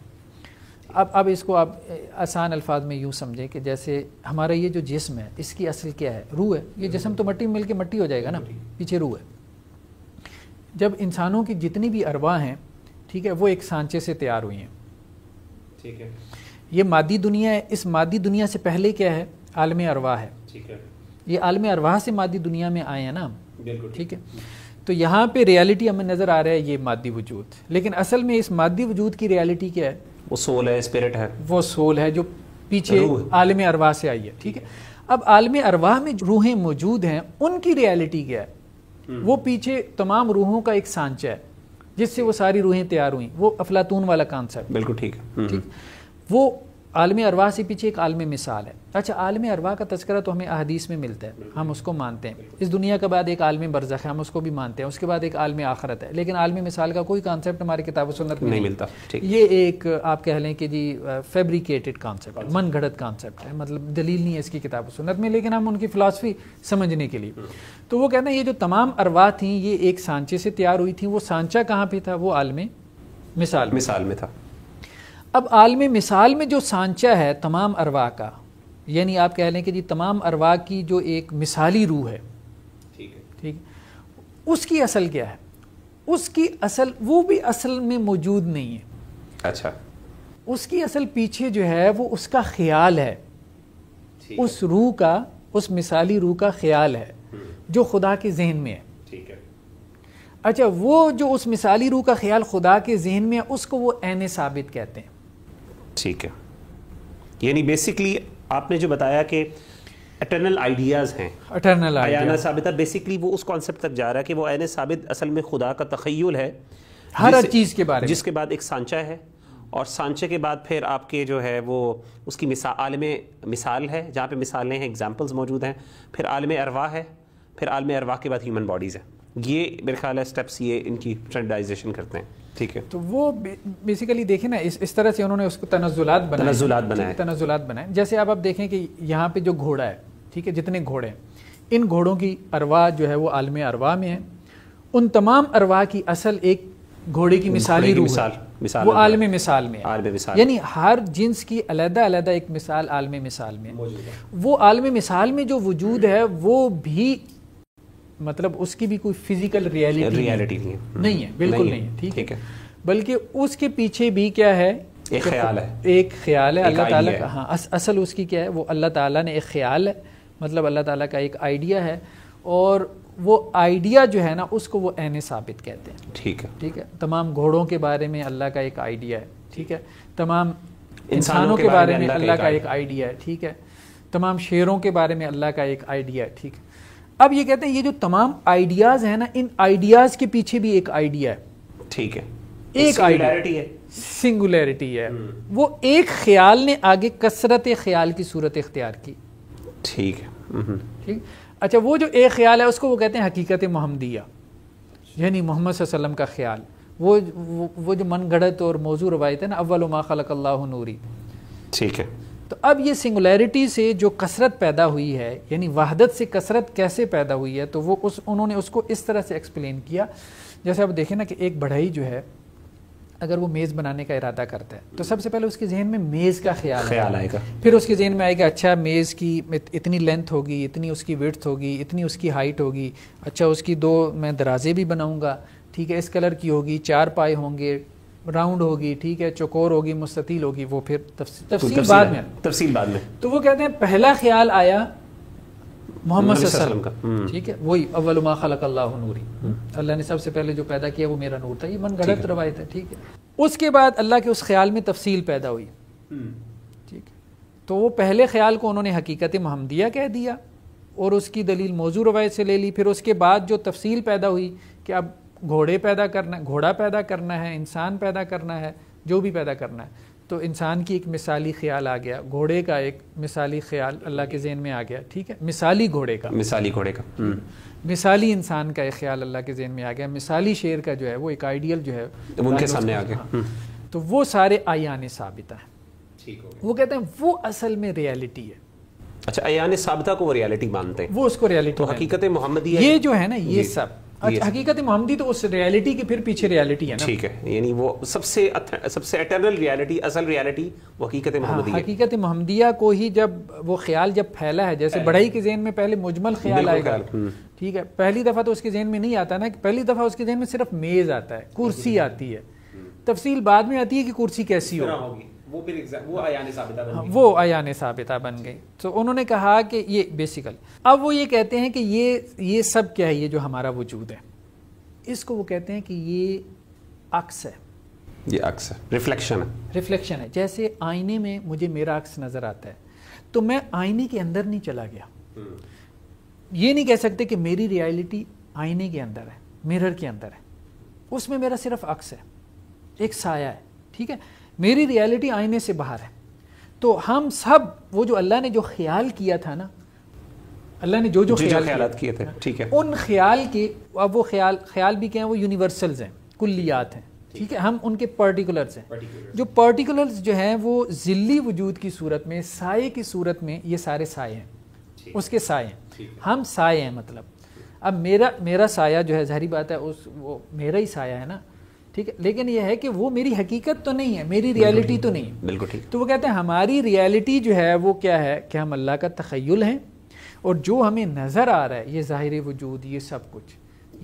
अब अब इसको आप आसान अल्फाज में यूँ समझें कि जैसे हमारा ये जो जिस्म है इसकी असल क्या है रूह है ये जिसम तो मट्टी में मिल के मट्टी हो जाएगा ना पीछे रूह है जब इंसानों की जितनी भी अरवा हैं ठीक है वो एक सांचे से तैयार हुई हैं ठीक है ये मादी दुनिया है इस मादी दुनिया से पहले क्या है आलम अरवाह है ठीक है ये आलम अरवाह से मादी दुनिया में आए हैं ना बिल्कुल ठीक है तो यहाँ पे रियलिटी हमें नज़र आ रहा है ये मादी वजूद लेकिन असल में इस मादी वजूद की रियलिटी क्या है वो सोल है स्पिरिट है वो सोल है जो पीछे आलम अरवाह से आई है ठीक है अब आलम अरवाह में रूहें मौजूद हैं उनकी रियलिटी क्या है हम्म। वो पीछे तमाम रूहों का एक सांचा है जिससे वो सारी रूहें तैयार हुई वो अफलातून वाला कॉन्सेप्ट बिल्कुल ठीक है हम्म। ठीक वो आलमी अरवा से पीछे एक आलम मिसाल है अच्छा आलम अरवा का तस्करा तो हमें अहदीस में मिलता है हम उसको मानते हैं इस दुनिया के बाद एक आलम बरजख है हम उसको भी मानते हैं उसके बाद एक आलम आखरत है लेकिन आलमी मिसाल का कोई कॉन्सेप्ट हमारी किताब सुनत में नहीं मिलता ये एक आप कह लें कि जी फेब्रिकेटेड कॉन्सेप्ट मन घड़त कॉन्सेप्ट है मतलब दलील नहीं है इसकी किताब सुनत में लेकिन हम उनकी फ़िलासफ़ी समझने के लिए तो वो कहते हैं ये जो तमाम अरवा थी ये एक सांचे से तैयार हुई थी वो सांचा कहाँ पर था वो आलम मिसाल मिसाल में था अब आलम मिसाल में जो सांचा है तमाम अरवा का यानी आप कह लें कि जी तमाम अरवा की जो एक मिसाली रूह है ठीक है ठीक उसकी असल क्या है उसकी असल वो भी असल में मौजूद नहीं है अच्छा उसकी असल पीछे जो है वो उसका ख्याल है उस रूह का उस मिसाली रूह का ख्याल है हम्म। जो खुदा के जहन में है ठीक है अच्छा वो जो उस मिसाली रूह का ख्याल खुदा के जहन में है उसको वो एन साबित कहते हैं ठीक है यानी बेसिकली आपने जो बताया कि अटर्नल आइडियाज़ हैं अटर्नल आयाना साबिता बेसिकली वो उस कॉन्सेप्ट तक जा रहा है कि वो आयन साबित असल में खुदा का तखयल है हर चीज़ के बारे जिसके बाद एक सांचा है और सांचे के बाद फिर आपके जो है वो उसकी मिसा आलम मिसाल है जहाँ पे मिसालें हैं एग्जाम्पल्स मौजूद हैं फिर आलम अरवा है फिर आलम अरवा के बाद ह्यूमन बॉडीज़ है ये मेरे ख्याल है स्टेप्स ये इनकी स्टैंडर्डाइजेशन करते हैं ठीक है तो वो बेसिकली देखें ना इस इस तरह से उन्होंने उसको तनजुलात बनाए तनजुलात बनाए तनजुलात बनाए जैसे आप अब देखें कि यहाँ पे जो घोड़ा है ठीक है जितने घोड़े हैं इन घोड़ों की अरवा जो है वो आलम अरवा में है उन तमाम अरवा की असल एक घोड़े की मिसाली रूप मिसाल, मिसाल वो आलम मिसाल में यानी हर जिन्स की अलहदा अलहदा एक मिसाल आलम मिसाल में वो आलम मिसाल में जो वजूद है वो भी मतलब उसकी भी कोई फिजिकल रियलिटी रियलिटी नहीं, नहीं है बिल्कुल नहीं है ठीक है बल्कि उसके पीछे भी क्या है एक तो ख्याल है एक ख्याल है अल्लाह ताला का हाँ अस, असल उसकी क्या है वो अल्लाह ताला ने एक ख्याल है मतलब अल्लाह ताला का एक आइडिया है और वो आइडिया जो है ना उसको वो एन साबित कहते हैं ठीक है ठीक है तमाम घोड़ों के बारे में अल्लाह का एक आइडिया है ठीक है तमाम इंसानों के बारे में अल्लाह का एक आइडिया है ठीक है तमाम शेरों के बारे में अल्लाह का एक आइडिया है ठीक है अब ये कहते हैं ये जो तमाम आइडियाज है ना इन आइडियाज के पीछे भी एक आइडिया है ठीक है एक आइडिया है सिंगुलैरिटी है हम्म। वो एक ख्याल ने आगे कसरत ख्याल की सूरत इख्तियार की ठीक है हम्म। ठीक अच्छा वो जो एक ख्याल है उसको वो कहते हैं हकीकत मोहम्मदिया यानी मोहम्मद वसल्लम का ख्याल वो वो, वो जो मन गढ़त और मौजू रवायत है ना अव्वल माखल नूरी ठीक है तो अब ये सिंगुलैरिटी से जो कसरत पैदा हुई है यानी वहदत से कसरत कैसे पैदा हुई है तो वो उस उन्होंने उसको इस तरह से एक्सप्लेन किया जैसे आप देखें ना कि एक बढ़ई जो है अगर वो मेज़ बनाने का इरादा करता है तो सबसे पहले उसके जहन में मेज़ का ख्याल ख्याल आएगा फिर उसके जहन में आएगा अच्छा मेज़ की इतनी लेंथ होगी इतनी उसकी विर्थ होगी इतनी उसकी हाइट होगी अच्छा उसकी दो मैं दराजे भी बनाऊँगा ठीक है इस कलर की होगी चार पाए होंगे राउंड होगी ठीक है चकोर होगी मुस्तिल होगी वो फिर तो तफसील बाद में तफसील बाद में तो वो कहते हैं पहला ख्याल आया मोहम्मद का ठीक हम्म। है वही अव्वल खलक अल्लाह नूरी अल्लाह ने सबसे पहले जो पैदा किया वो मेरा नूर था ये मन गलत रवायत है ठीक है उसके बाद अल्लाह के उस ख्याल में तफसील पैदा हुई हम्म। ठीक तो वो पहले ख्याल को उन्होंने हकीकत महमदिया कह दिया और उसकी दलील मौजू रवायत से ले ली फिर उसके बाद जो तफसील पैदा हुई कि अब घोड़े पैदा करना घोड़ा पैदा करना है इंसान पैदा करना है जो भी पैदा करना है तो इंसान की एक मिसाली ख्याल आ गया घोड़े का एक मिसाली ख्याल अल्लाह के जेन में आ गया ठीक है मिसाली घोड़े का मिसाली घोड़े का हम्म। मिसाली इंसान का एक ख्याल अल्लाह के जेन में आ गया मिसाली शेर का जो है वो एक आइडियल जो है तो उनके सामने आ गया हम्म। तो वो सारे आयान साबिता है वो कहते हैं वो असल में रियलिटी है अच्छा अयान साबिता को वो रियलिटी मानते हैं वो उसको रियलिटी तो हकीकत मोहम्मद ये जो है ना ये सब अच्छा हकीकत मोहम्मदी तो उस रियलिटी के फिर पीछे रियलिटी है ना ठीक है यानी वो सबसे सबसे एटर्नल रियलिटी असल रियलिटी वो हकीकत हाँ, मोहम्मदी हकीकत मोहम्मदिया को ही जब वो ख्याल जब फैला है जैसे बढ़ई के जहन में पहले मुजमल ख्याल आएगा हम्म। ठीक है पहली दफ़ा तो उसके जहन में नहीं आता ना पहली दफ़ा उसके जहन में सिर्फ मेज़ आता है कुर्सी आती है हम्म। तफसील बाद में आती है कि कुर्सी कैसी होगी वो फिर वो आयान साबिता बन गई हाँ, वो आयान साबिता बन गई तो उन्होंने कहा कि ये बेसिकली अब वो ये कहते हैं कि ये ये सब क्या है ये जो हमारा वजूद है इसको वो कहते हैं कि ये अक्स है ये अक्स है रिफ्लेक्शन है रिफ्लेक्शन है जैसे आईने में मुझे मेरा अक्स नज़र आता है तो मैं आईने के अंदर नहीं चला गया हम्म। ये नहीं कह सकते कि मेरी रियलिटी आईने के अंदर है मिरर के अंदर है उसमें मेरा सिर्फ अक्स है एक साया है ठीक है मेरी रियलिटी आईने से बाहर है तो हम सब वो जो अल्लाह ने जो ख्याल किया था ना अल्लाह ने जो जो, ख्याल, ख्याल किए थे ठीक है उन ख्याल के अब वो ख्याल ख्याल भी क्या है वो यूनिवर्सल्स हैं कुल्लियात हैं ठीक है हम उनके पर्टिकुलर्स हैं जो पर्टिकुलर्स जो हैं वो ज़िल्ली वजूद की सूरत में साय की सूरत में ये सारे साय हैं उसके साय हैं हम साय हैं मतलब अब मेरा मेरा साया जो है जहरी बात है उस वो मेरा ही साया है ना ठीक है लेकिन यह है कि वो मेरी हकीकत तो नहीं है मेरी रियलिटी तो नहीं है बिल्कुल ठीक तो वो कहते हैं हमारी रियलिटी जो है वो क्या है कि हम अल्लाह का तखयल हैं और जो हमें नज़र आ रहा है ये ज़ाहिर वजूद ये सब कुछ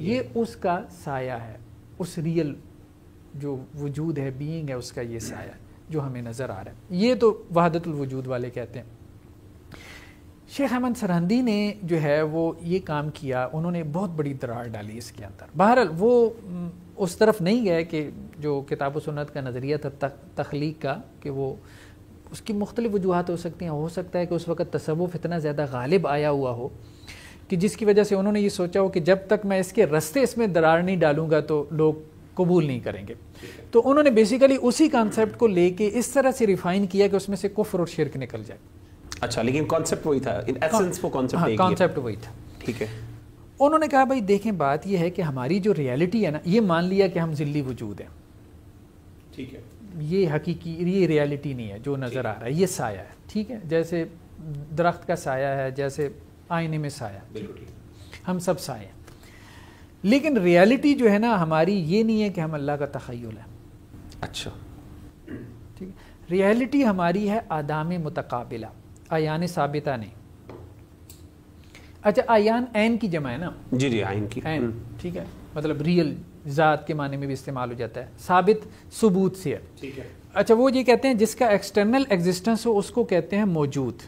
ये उसका साया है उस रियल जो वजूद है बीइंग है उसका ये साया जो हमें नज़र आ रहा है ये तो वहादतुलवजूद वाले कहते हैं शेख अहमद सरहंदी ने जो है वो ये काम किया उन्होंने बहुत बड़ी दरार डाली इसके अंदर बहरहाल वो उस तरफ नहीं गए कि जो किताब सुनत का नज़रिया था तख्लीक का कि वो उसकी मुख्तलि वजूहत हो सकती हैं हो सकता है कि उस वक्त तसवुफ़ इतना ज़्यादा गालिब आया हुआ हो कि जिसकी वजह से उन्होंने ये सोचा हो कि जब तक मैं इसके रस्ते इसमें दरार नहीं डालूंगा तो लोग कबूल नहीं करेंगे तो उन्होंने बेसिकली उसी कॉन्सेप्ट को लेके इस तरह से रिफाइन किया कि उसमें से कुफर और शिरक निकल जाए अच्छा लेकिन कॉन्सेप्ट वही था इन एसेंस वो कॉन्सेप्ट हाँ, कॉन्सेप्ट वही था ठीक है उन्होंने कहा भाई देखें बात यह है कि हमारी जो रियलिटी है ना ये मान लिया कि हम जिल्ली वजूद हैं ठीक है ये हकीकी ये रियलिटी नहीं है जो नज़र आ रहा है ये साया है ठीक है जैसे दरख्त का साया है जैसे आईने में साया हम सब साए हैं लेकिन रियलिटी जो है ना हमारी ये नहीं है कि हम अल्लाह का तखयल है अच्छा ठीक है रियलिटी हमारी है आदाम मतकबिला आयान साबिता नहीं अच्छा आयान एन की जमा है ना जी जी आयन की एन हम्म। ठीक है मतलब रियल ज़ात के माने में भी इस्तेमाल हो जाता है साबित सबूत से है ठीक है अच्छा वो ये कहते हैं जिसका एक्सटर्नल एग्जिस्टेंस हो उसको कहते हैं मौजूद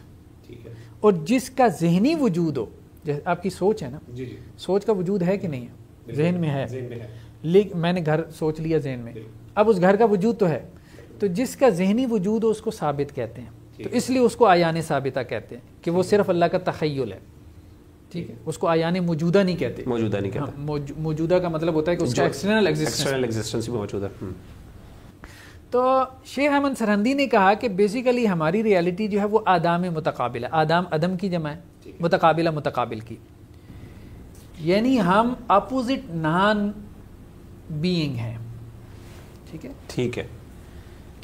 ठीक है और जिसका जहनी वजूद हो जैसे आपकी सोच है ना जी जी सोच का वजूद है कि नहीं है जहन में है लेकिन मैंने घर सोच लिया जहन में अब उस घर का वजूद तो है तो जिसका जहनी वजूद हो उसको साबित कहते हैं तो इसलिए उसको आयान साबिता कहते हैं कि वो सिर्फ अल्लाह का तखयल है ठीक है उसको आयान मौजूदा नहीं कहते मौजूदा नहीं कहते हाँ, मौजूदा का मतलब होता है कि उसका एक्सटर्नल एक्सटर्नल एग्जिस्टेंस भी मौजूदा हम्म। तो शेख अहमद सरहंदी ने कहा कि बेसिकली हमारी रियलिटी जो है वो आदाम मतकाबिल है आदाम अदम की जमा है मतकाबिला मतकाबिल की यानी हम अपोजिट नान बीइंग हैं ठीक है ठीक है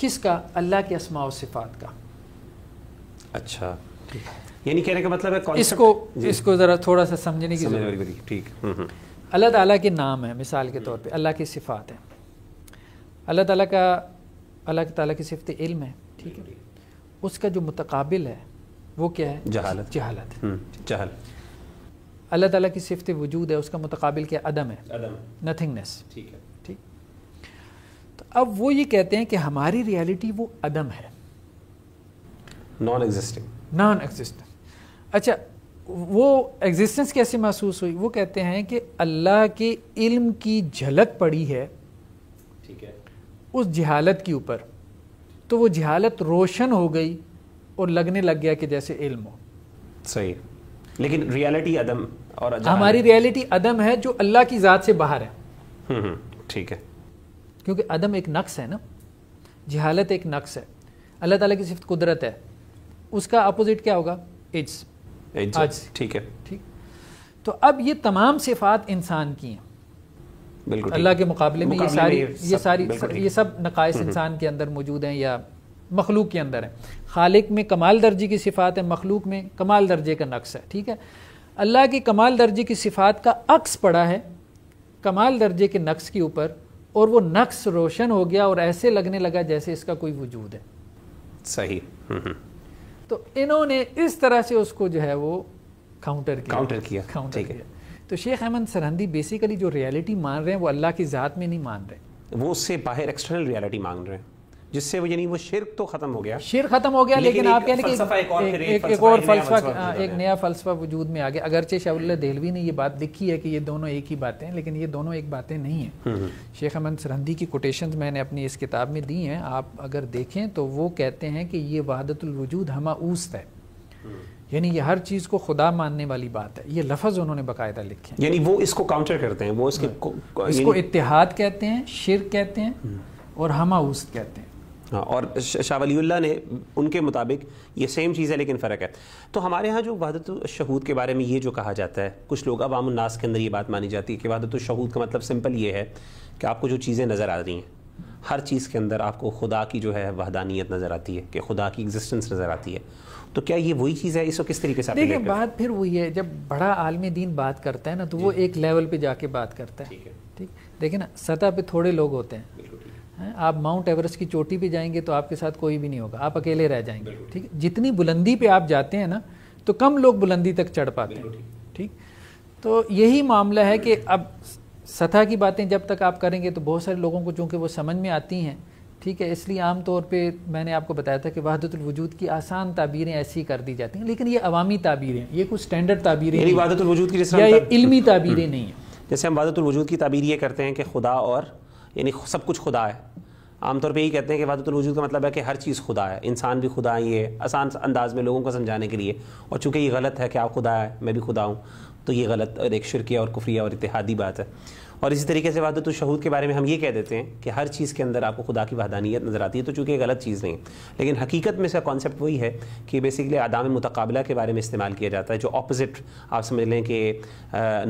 किसका अल्लाह के असमा सिफात का अच्छा ठीक है यानी कहने का मतलब है इसको इसको ज़रा थोड़ा सा समझने की जरूरत ठीक हम्म, हम्म। अल्लाह ताला के नाम है मिसाल के तौर पे अल्लाह की सिफात है अल्लाह ताला का अल्लाह ताला की सिफत इल्म है ठीक है उसका जो मुतकाबिल है वो क्या है जहालत जहालत हम्म, जहल अल्लाह ताला की सिफत वजूद है उसका मुतकाबिल क्या अदम है नथिंगनेस ठीक है ठीक तो अब वो ये कहते हैं कि हमारी रियलिटी वो अदम है नॉन एग्जिस्टिंग नॉन एग्जिस्टिंग अच्छा वो एग्जिस्टेंस कैसे महसूस हुई वो कहते हैं कि अल्लाह के इल्म की झलक पड़ी है ठीक है उस जहालत के ऊपर तो वो जहालत रोशन हो गई और लगने लग गया कि जैसे इल्म हो सही लेकिन रियलिटी अदम और हमारी रियलिटी अदम है जो अल्लाह की ज़ात से बाहर है हम्म, हम्म, ठीक है क्योंकि अदम एक नक्स है ना जहालत एक नक्स है अल्लाह ताला की सिर्फ कुदरत है उसका अपोजिट क्या होगा इज्स हाँ ठीक है ठीक तो अब ये तमाम सिफात इंसान की हैं बिल्कुल अल्लाह के मुकाबले में ये सारी ये सारी ये सब नकाइस हम्म। इंसान के अंदर मौजूद हैं या मखलूक के अंदर है खालिक में कमाल दर्जे की सिफात है मखलूक में कमाल दर्जे का नक्श है ठीक है अल्लाह की कमाल दर्जे की सिफात का अक्स पड़ा है कमाल दर्जे के नक्श के ऊपर और वो नक्श रोशन हो गया और ऐसे लगने लगा जैसे इसका कोई वजूद है सही हम्म, हम्म। तो इन्होंने इस तरह से उसको जो है वो काउंटर किया काउंटर किया काउंटर किया तो शेख अहमद सरहंदी बेसिकली जो रियलिटी मान रहे हैं वो अल्लाह की ज़ात में नहीं मान रहे वो उससे बाहर एक्सटर्नल रियलिटी मांग रहे हैं जिससे वो यानी वो शिर तो खत्म हो गया शिर खत्म हो गया लेकिन, लेकिन आप कहने की एक, एक और फलसफा हाँ, एक नया फलसफा वजूद में आ गया अगरचे शाह देलवी ने ये बात लिखी है कि ये दोनों एक ही बातें हैं लेकिन ये दोनों एक बातें नहीं हैं हम्म, हम्म। शेख अमन सरहंदी की कोटेशन मैंने अपनी इस किताब में दी हैं आप अगर देखें तो वो कहते हैं कि ये वहादतुलवजूद हम ऊस्त है यानी ये हर चीज़ को खुदा मानने वाली बात है ये लफज उन्होंने बाकायदा लिखे यानी वो इसको काउंटर करते हैं वो इसके हाँ। इसको इतिहाद कहते हैं शिर कहते हैं और हमाउस कहते हैं हाँ और शाहवलील्ला ने उनके मुताबिक ये सेम चीज़ है लेकिन फ़र्क है तो हमारे यहाँ जो वहादत शहूद के बारे में ये जो कहा जाता है कुछ लोग अवामनास के अंदर ये बात मानी जाती है कि वहादत शहूद का मतलब सिंपल ये है कि आपको जो चीज़ें नज़र आ रही हैं हर चीज़ के अंदर आपको खुदा की जो है वहदानियत नज़र आती है कि खुदा की एग्जिस्टेंस नज़र आती है तो क्या ये वही चीज़ है इसको किस तरीके से देखिए बात फिर वही है जब बड़ा आलमी दीन बात करता है ना तो वो एक लेवल पे जाके बात करता है ठीक है ठीक देखिए ना सतह पे थोड़े लोग होते हैं हैं आप माउंट एवरेस्ट की चोटी पे जाएंगे तो आपके साथ कोई भी नहीं होगा आप अकेले रह जाएंगे ठीक है जितनी बुलंदी पे आप जाते हैं ना तो कम लोग बुलंदी तक चढ़ पाते हैं ठीक तो यही मामला है कि अब सतह की बातें जब तक आप करेंगे तो बहुत सारे लोगों को चूँकि वो समझ में आती हैं ठीक है इसलिए आम तौर पे मैंने आपको बताया था कि वहादतुल वजूद की आसान ताबीरें ऐसी कर दी जाती हैं लेकिन ये अवामी ताबीरें ये कुछ स्टैंडर्ड ताबीरें वजूद की या ये इल्मी ताबीरें नहीं है जैसे हम वजूद की ताबीर ये करते हैं कि खुदा और यानी सब कुछ खुदा है आमतौर पे यही कहते हैं कि वादत वजूद का मतलब है कि हर चीज़ खुदा है इंसान भी खुदा ही है आसान अंदाज में लोगों को समझाने के लिए और चूँकि ये गलत है कि आप खुदा है मैं भी खुदा हूँ तो ये गलत और एक शिरकिया और कुफ्रिया और इतिहादी बात है और इसी तरीके से वादत शहूद के बारे में हम ये कह देते हैं कि हर चीज़ के अंदर आपको खुदा की वहदानियत नज़र आती है तो चूँकि ये गलत चीज़ नहीं है लेकिन हकीकत में इसका कॉन्सेप्ट वही है कि बेसिकली आदाम मुतकाबला के बारे में इस्तेमाल किया जाता है जो अपोजिट आप समझ लें कि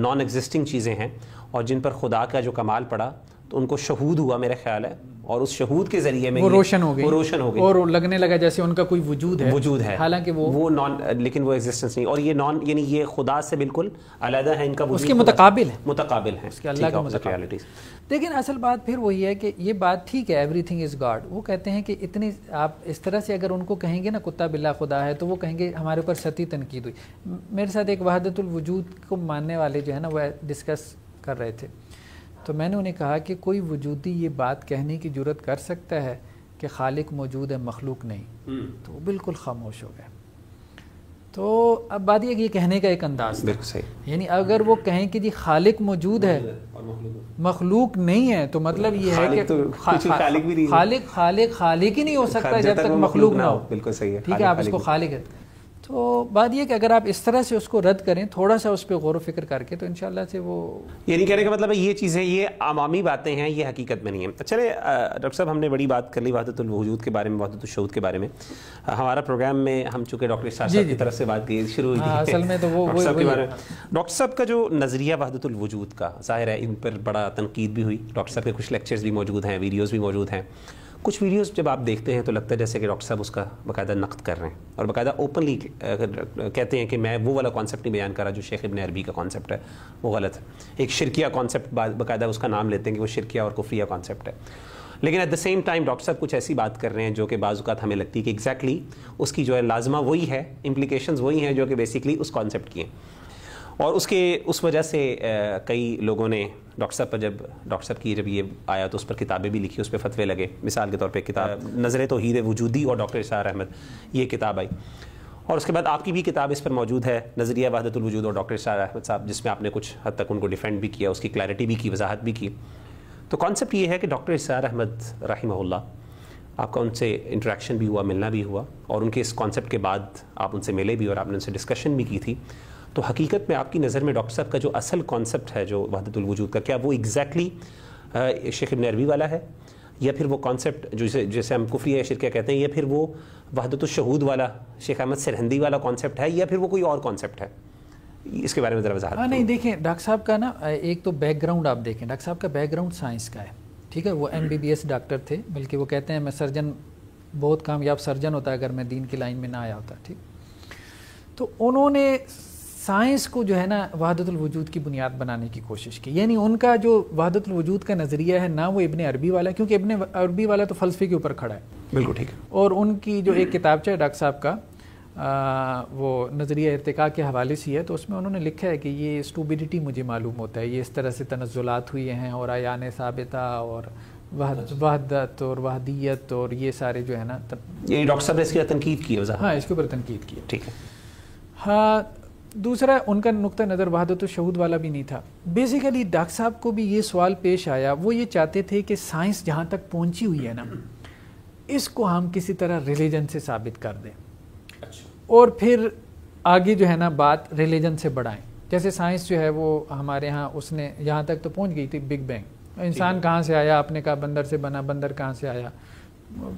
नॉन एग्जिस्टिंग चीज़ें हैं और जिन पर खुदा का जो कमाल पड़ा तो उनको शहूद हुआ मेरा ख्याल है और उस शहूद के जरिए में वो रोशन हो गए रोशन हो गए और लगने लगा जैसे उनका कोई वजूद है वजूद है हालांकि वो वो नॉन लेकिन वो एग्जिस्टेंस नहीं और ये नॉन यानी ये खुदा से बिल्कुल अलहदा है इनका उसके मुताबिल है मुताबिल है उसके अल्लाह की लेकिन असल बात फिर वही है कि ये बात ठीक है एवरी थिंग इज़ गॉड वो कहते हैं कि इतनी आप इस तरह से अगर उनको कहेंगे ना कुत्ता बिल्ला खुदा है तो वो कहेंगे हमारे ऊपर सती तनकीद हुई मेरे साथ एक वहादतुल वजूद को मानने वाले जो है ना वह डिस्कस कर रहे थे तो मैंने उन्हें कहा कि कोई वजूदी ये बात कहने की जरूरत कर सकता है कि खालिक मौजूद है मखलूक नहीं हम्म। तो वो बिल्कुल खामोश हो गए तो अब बात यह कि ये कहने का एक अंदाज यानी अगर वो कहें कि जी खालिक मौजूद है मखलूक नहीं है तो मतलब ये है कि तो खा, खा, खालिक खालिक खालिक खालिक ही नहीं हो सकता जब तक मखलूक ना हो बिल्कुल सही है ठीक है आप इसको खालिक है तो बात यह कि अगर आप इस तरह से उसको रद्द करें थोड़ा सा उस पर गौर फिक्र करके तो इन से वो ये नहीं कहने का मतलब है ये चीज़ें ये आमामी बातें हैं ये हकीकत में नहीं है चले अच्छा डॉक्टर साहब हमने बड़ी बात कर ली वजूद के बारे में वजूद के बारे में हमारा प्रोग्राम में हम चूँकि डॉक्टर साहब की तरफ से बात की शुरू हुई हाँ, हाँ, असल में तो वो डॉक्टर साहब का जो नज़रिया वजूद का ज़ाहिर है इन पर बड़ा तनकीद भी हुई डॉक्टर साहब के कुछ लेक्चर्स भी मौजूद हैं वीडियोज़ भी मौजूद हैं कुछ वीडियोस जब आप देखते हैं तो लगता है जैसे कि डॉक्टर साहब उसका बाकायदा नक्त कर रहे हैं और बाकायदा ओपनली कहते हैं कि मैं वो वाला कॉन्सेप्ट नहीं बयान कर रहा जो शेख इबन अरबी का कॉन्सेप्ट है वो गलत है एक शिरकिया कॉन्सेप्ट बाकायदा उसका नाम लेते हैं कि वो शिरकिया और कुफ्रिया कॉन्सेप्ट है लेकिन at the same time doctor साहब कुछ ऐसी बात कर रहे हैं जो कि बाज़ात हमें लगती है कि एग्जैक्टली exactly उसकी जो है लाजमा वही है इम्प्लीकेशन वही हैं जो कि बेसिकली उस कॉन्सेप्ट की हैं और उसके उस वजह से कई लोगों ने डॉक्टर साहब पर जब डॉक्टर साहब की जब ये आया तो उस पर किताबें भी लिखी उस पर फतवे लगे मिसाल के तौर पर किताब हाँ। नज़र तो हीर वजूदी और डॉक्टर इशार अहमद ये किताब आई और उसके बाद आपकी भी किताब इस पर मौजूद है नज़रिया वहदतुलवजूद और डॉक्टर शाह अहमद साहब जिसमें आपने कुछ हद तक उनको डिफेंड भी किया उसकी क्लैरिटी भी की वजाहत भी की तो कॉन्सेप्ट ये है कि डॉक्टर इशार अहमद रही आपका उनसे इंटरेक्शन भी हुआ मिलना भी हुआ और उनके इस कॉन्सेप्ट के बाद आप उनसे मिले भी और आपने उनसे डिस्कशन भी की थी तो हकीकत में आपकी नज़र में डॉक्टर साहब का जो असल कॉन्सेप्ट है जो वहदतुल वजूद का क्या वो एग्जैक्टली शेख नरवी वाला है या फिर वो कॉन्सेप्ट जैसे जैसे हम कुफरी या शिरकिया कहते हैं या फिर वो वहदतुलशहूद वाला शेख अहमद सरहंदी वाला कॉन्सेप्ट है या फिर वो कोई और कॉन्सेप्ट है इसके बारे में ज़रा हाँ नहीं देखें डॉक्टर साहब का ना एक तो बैकग्राउंड आप देखें डॉक्टर साहब का बैकग्राउंड साइंस का है ठीक है वो एम डॉक्टर थे बल्कि वो कहते हैं मैं सर्जन बहुत कामयाब सर्जन होता है अगर मैं दीन की लाइन में ना आया होता ठीक तो उन्होंने साइंस को जो है ना वजूद की बुनियाद बनाने की कोशिश की यानी उनका जो वजूद का नज़रिया है ना वो इबन अरबी वाला क्योंकि इबन अरबी वाला तो फलसफे के ऊपर खड़ा है बिल्कुल ठीक है और उनकी जो एक किताब है डॉक्टर साहब का आ, वो नज़रिया इरतका के हवाले से है तो उसमें उन्होंने लिखा है कि ये स्टूबिडिटी मुझे मालूम होता है ये इस तरह से तनजुलत हुए हैं और आयान सबिता और वहदत और वहदियत और ये सारे जो है ना ये डॉक्टर साहब ने इसकी तनकीद की है हाँ इसके ऊपर तनकीद की ठीक है हाँ दूसरा उनका नुकता नज़र बहादुर तो शहूद वाला भी नहीं था बेसिकली डॉक्टर साहब को भी ये सवाल पेश आया वो ये चाहते थे कि साइंस जहाँ तक पहुँची हुई है ना इसको हम किसी तरह रिलीजन से साबित कर दें अच्छा। और फिर आगे जो है ना बात रिलीजन से बढ़ाएं जैसे साइंस जो है वो हमारे यहाँ उसने यहाँ तक तो पहुँच गई थी बिग बैंग इंसान कहाँ से आया आपने कहा बंदर से बना बंदर कहाँ से आया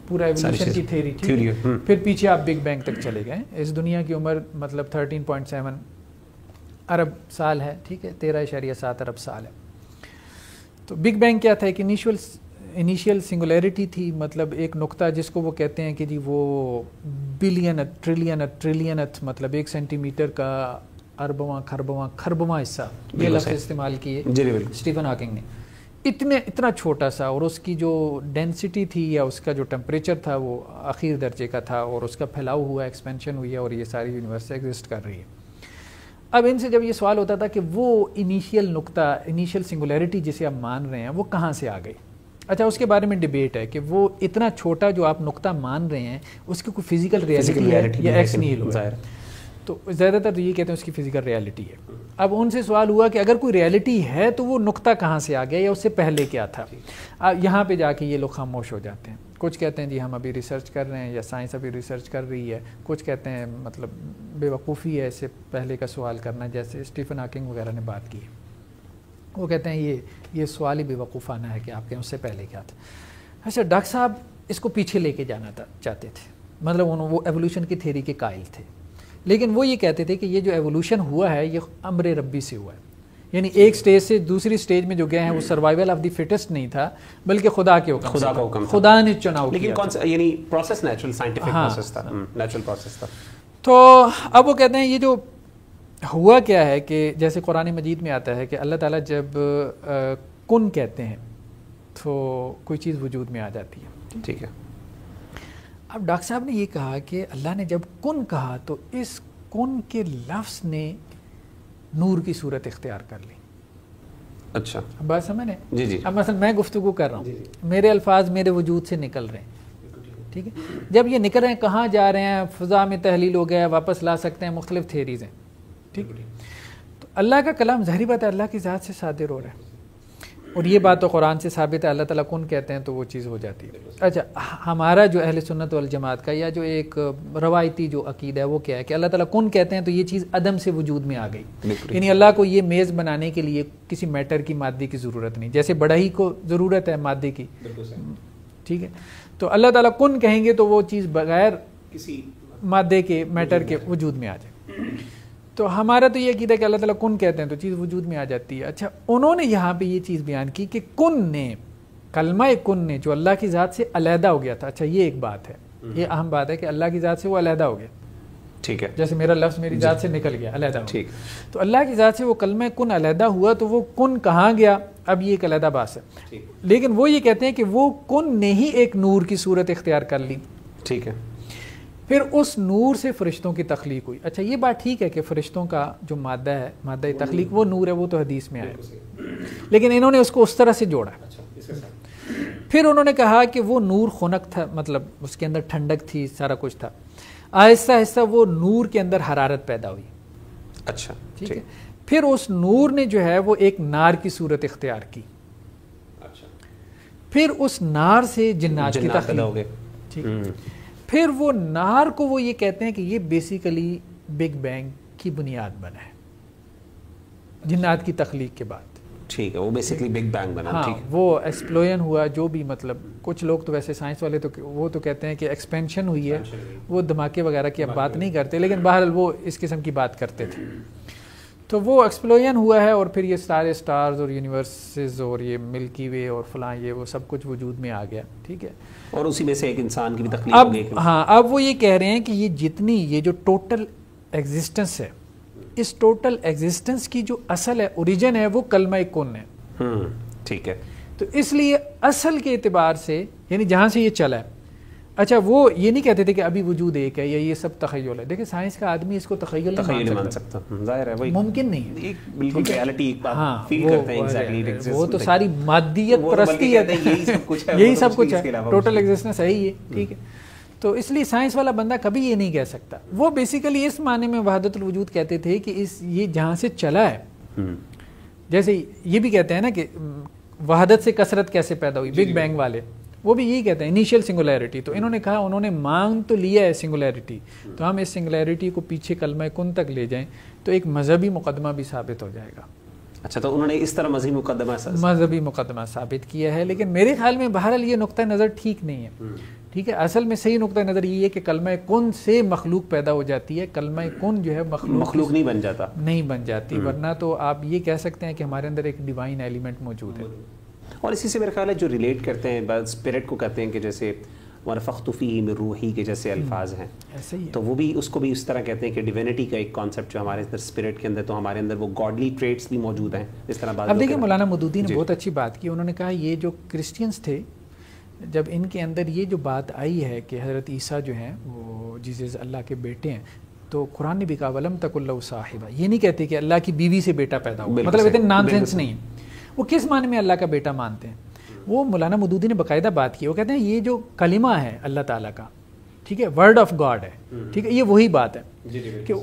पूरा एवोल्यूशन की थ्योरी हम्म। थी फिर पीछे आप बिग बैंग तक चले गए इस दुनिया की उम्र मतलब 13.7 अरब साल है ठीक है तेरह इशारिया सात अरब साल है तो बिग बैंग क्या था एक इनिशियल इनिशियल सिंगुलैरिटी थी मतलब एक नुक्ता जिसको वो कहते हैं कि जी वो बिलियन ट्रिलियन ट्रिलियन मतलब एक सेंटीमीटर का अरबवा खरबवा खरबवा हिस्सा ये लफ्ज़ इस्तेमाल किए स्टीफन हॉकिंग ने इतने इतना छोटा सा और उसकी जो डेंसिटी थी या उसका जो टेम्परेचर था वो आखिर दर्जे का था और उसका फैलाव हुआ एक्सपेंशन हुई है और ये सारी यूनिवर्स एग्जिस्ट कर रही है अब इनसे जब ये सवाल होता था कि वो इनिशियल नुक्ता इनिशियल सिंगुलैरिटी जिसे आप मान रहे हैं वो कहाँ से आ गई अच्छा उसके बारे में डिबेट है कि वो इतना छोटा जो आप नुकता मान रहे हैं उसकी कोई फिजिकल रियलिटी है या एक्स नहीं है तो ज़्यादातर तो ये कहते हैं उसकी फिज़िकल रियलिटी है अब उनसे सवाल हुआ कि अगर कोई रियलिटी है तो वो नुक्ता कहाँ से आ गया या उससे पहले क्या था अब यहाँ पे जाके ये लोग खामोश हो जाते हैं कुछ कहते हैं जी हम अभी रिसर्च कर रहे हैं या साइंस अभी रिसर्च कर रही है कुछ कहते हैं मतलब बेवकूफ़ी है इससे पहले का सवाल करना जैसे स्टीफन हॉकिंग वगैरह ने बात की वो कहते हैं ये ये सवाल ही बेवकूफ़ाना है कि आपके उससे पहले क्या था अच्छा डॉक्टर साहब इसको पीछे लेके जाना था चाहते थे मतलब उन्होंने वो एवोल्यूशन की थेरी के कायल थे लेकिन वो ये कहते थे कि ये जो एवोल्यूशन हुआ है ये अम्र रब्बी से हुआ है यानी एक स्टेज से दूसरी स्टेज में जो गए हैं वो सर्वाइवल ऑफ द फिटेस्ट नहीं था बल्कि खुदा के हुक्म खुदा का हुक्म खुदा ने चुनाव लेकिन कौन सा यानी प्रोसेस नेचुरल साइंटिफिक प्रोसेस था नेचुरल हम्म, प्रोसेस था तो अब वो कहते हैं ये जो हुआ क्या है कि जैसे कुरान मजीद में आता है कि अल्लाह ताला जब कुन कहते हैं तो कोई चीज़ वजूद में आ जाती है ठीक है अब डॉक्टर साहब ने ये कहा कि अल्लाह ने जब कुन कहा तो इस कुन के लफ्स ने नूर की सूरत इख्तियार कर ली अच्छा अब बात समझ जी जी अब मसल मैं गुफ्तु कर रहा हूँ मेरे अल्फाज मेरे वजूद से निकल रहे हैं ठीक है जब ये निकल रहे हैं कहाँ जा रहे हैं फ़ा में तहलील हो गया वापस ला सकते हैं मुख्तलिफ थेरीज हैं ठीक तो अल्लाह का कलाम जहरी बात है अल्लाह की ज़ात से सादिर हो रहा है और ये बात तो कुरान से साबित है अल्लाह ताला कौन कहते हैं तो वो चीज़ हो जाती है अच्छा हमारा जो अहल सुन्नत वाल जमात का या जो एक रवायती जो अकीद है वो क्या है कि अल्लाह ताला कौन कहते हैं तो ये चीज़ अदम से वजूद में आ गई यानी अल्लाह को ये मेज़ बनाने के लिए किसी मैटर की मादी की ज़रूरत नहीं जैसे ही को ज़रूरत है मादी की ठीक है तो अल्लाह ताला कौन कहेंगे तो वो चीज़ बगैर किसी मादे के मैटर के वजूद में आ जाए तो हमारा तो ये अकीदा कि अल्लाह ताला कुन कहते हैं तो चीज़ वजूद में आ जाती है अच्छा उन्होंने यहाँ पे ये चीज़ बयान की कि कुन ने कलमा कुन ने जो अल्लाह की ज़ात से अलहदा हो गया था अच्छा ये एक बात है हम्म। ये अहम बात है कि अल्लाह की ज़ात से वो अलहदा हो गया ठीक है जैसे मेरा लफ्ज़ मेरी ज़ात से निकल गया अलहदा ठीक तो अल्लाह की ज़ात से वो कलमा कुन अलहदा हुआ तो वो कुन कहाँ गया अब ये एक अलहदा बात है लेकिन वो ये कहते हैं कि वो कुन ने ही एक नूर की सूरत इख्तियार कर ली ठीक है फिर उस नूर से फरिश्तों की तख्लीक हुई अच्छा ये बात ठीक है कि फरिश्तों का जो मादा है मादा तख्लीक वो नूर है वो तो हदीस में आया लेकिन इन्होंने उसको उस तरह से जोड़ा अच्छा, फिर उन्होंने कहा कि वो नूर खुनक था मतलब उसके अंदर ठंडक थी सारा कुछ था आहिस्ता आहिस्ता वो नूर के अंदर हरारत पैदा हुई अच्छा ठीक है फिर उस नूर ने जो है वो एक नार की सूरत इख्तियार की अच्छा फिर उस नार से जिन्नात की तख्लीक हो गए ठीक हम्म। फिर वो नार को वो ये कहते हैं कि ये बेसिकली बिग बैंग की बुनियाद बना है जिन्नात की तख्लीक के बाद ठीक है वो बेसिकली बिग बैंग बना हाँ, ठीक है वो एक्सप्लोयन हुआ जो भी मतलब कुछ लोग तो वैसे साइंस वाले तो वो तो कहते हैं कि एक्सपेंशन हुई है वो धमाके वगैरह की अब बात नहीं करते लेकिन बहरहाल वो इस किस्म की बात करते थे तो वो एक्सप्लोजन हुआ है और फिर ये सारे स्टार्स और यूनिवर्सेस और ये मिल्की वे और फलां ये वो सब कुछ वजूद में आ गया ठीक है और उसी में से एक इंसान की भी तकलीफ अब हाँ अब वो ये कह रहे हैं कि ये जितनी ये जो टोटल एग्जिस्टेंस है इस टोटल एग्जिस्टेंस की जो असल है ओरिजिन है वो कलमा कौन है हम्म, ठीक है तो इसलिए असल के अतबार से यानी जहाँ से ये चला है अच्छा वो ये नहीं कहते थे कि अभी वजूद एक है या ये सब तखयल है देखिए साइंस का आदमी इसको तखयल नहीं मान सकता जाहिर है वही मुमकिन नहीं है एक बिल्कुल रियलिटी एक बात हाँ, फील करते हैं एग्जैक्टली इट एग्जिस्ट वो तो सारी मादियत तो परस्ती है यही सब कुछ है यही तो सब कुछ है टोटल एग्जिस्टेंस है ही ये हम्म। ठीक है तो इसलिए साइंस वाला बंदा कभी ये नहीं कह सकता वो बेसिकली इस माने में वहादतुल वजूद कहते थे कि इस ये जहां से चला है हम्म। जैसे ये भी कहते हैं ना कि वहादत से कसरत कैसे पैदा हुई बिग बैंग वाले वो भी यही कहते हैं इनिशियल सिंगुलैरिटी तो इन्होंने कहा उन्होंने मांग तो लिया है सिंगुलैरिटी तो हम इस सिंगुलैरिटी को पीछे कलमा कुन तक ले जाएं तो एक मजहबी मुकदमा भी साबित हो जाएगा अच्छा तो उन्होंने इस तरह मजहबी मुकदमा मजहबी मुकदमा साबित किया है लेकिन मेरे ख्याल में बहरहाल ये नुकतः नज़र ठीक नहीं है हम्म। ठीक है असल में सही नुकतः नज़र ये है कि कलमा कन से मखलूक पैदा हो जाती है कलमा कन जो है मखलूक मखलूक नहीं बन जाता नहीं बन जाती हम्म। वरना तो आप ये कह सकते हैं कि हमारे अंदर एक डिवाइन एलिमेंट मौजूद है हम्म। और इसी से मेरे ख्याल है जो रिलेट करते हैं स्पिरिट को कहते हैं कि जैसे वनफ़तफ़ी में रूही के जैसे हम्म, अल्फाज हैं ऐसे ही है। तो वो भी उसको भी इस तरह कहते हैं कि डिविनिटी का एक कॉन्सेप्ट जो हमारे अंदर स्पिरिट के अंदर तो हमारे अंदर वो गॉडली ट्रेट्स भी मौजूद हैं इस तरह बात अब देखिए मौलाना मदूदी ने बहुत अच्छी बात की उन्होंने कहा ये जो क्रिश्चियंस थे जब इनके अंदर ये जो बात आई है कि हज़रत ईसा जो हैं वो जीज़ अल्लाह के बेटे हैं तो कुरान ने भी कहा वलम तक साहिबा ये नहीं कहते कि अल्लाह की बीवी से बेटा पैदा हुआ मतलब इतने नॉन नहीं है वो किस माने में अल्लाह का बेटा मानते हैं वो मौलाना मदूदी ने बाकायदा बात की वो कहते हैं ये जो कलिमा है अल्लाह ताला का ठीक है वर्ड ऑफ गॉड है हम्म। ठीक है ये वही बात है कि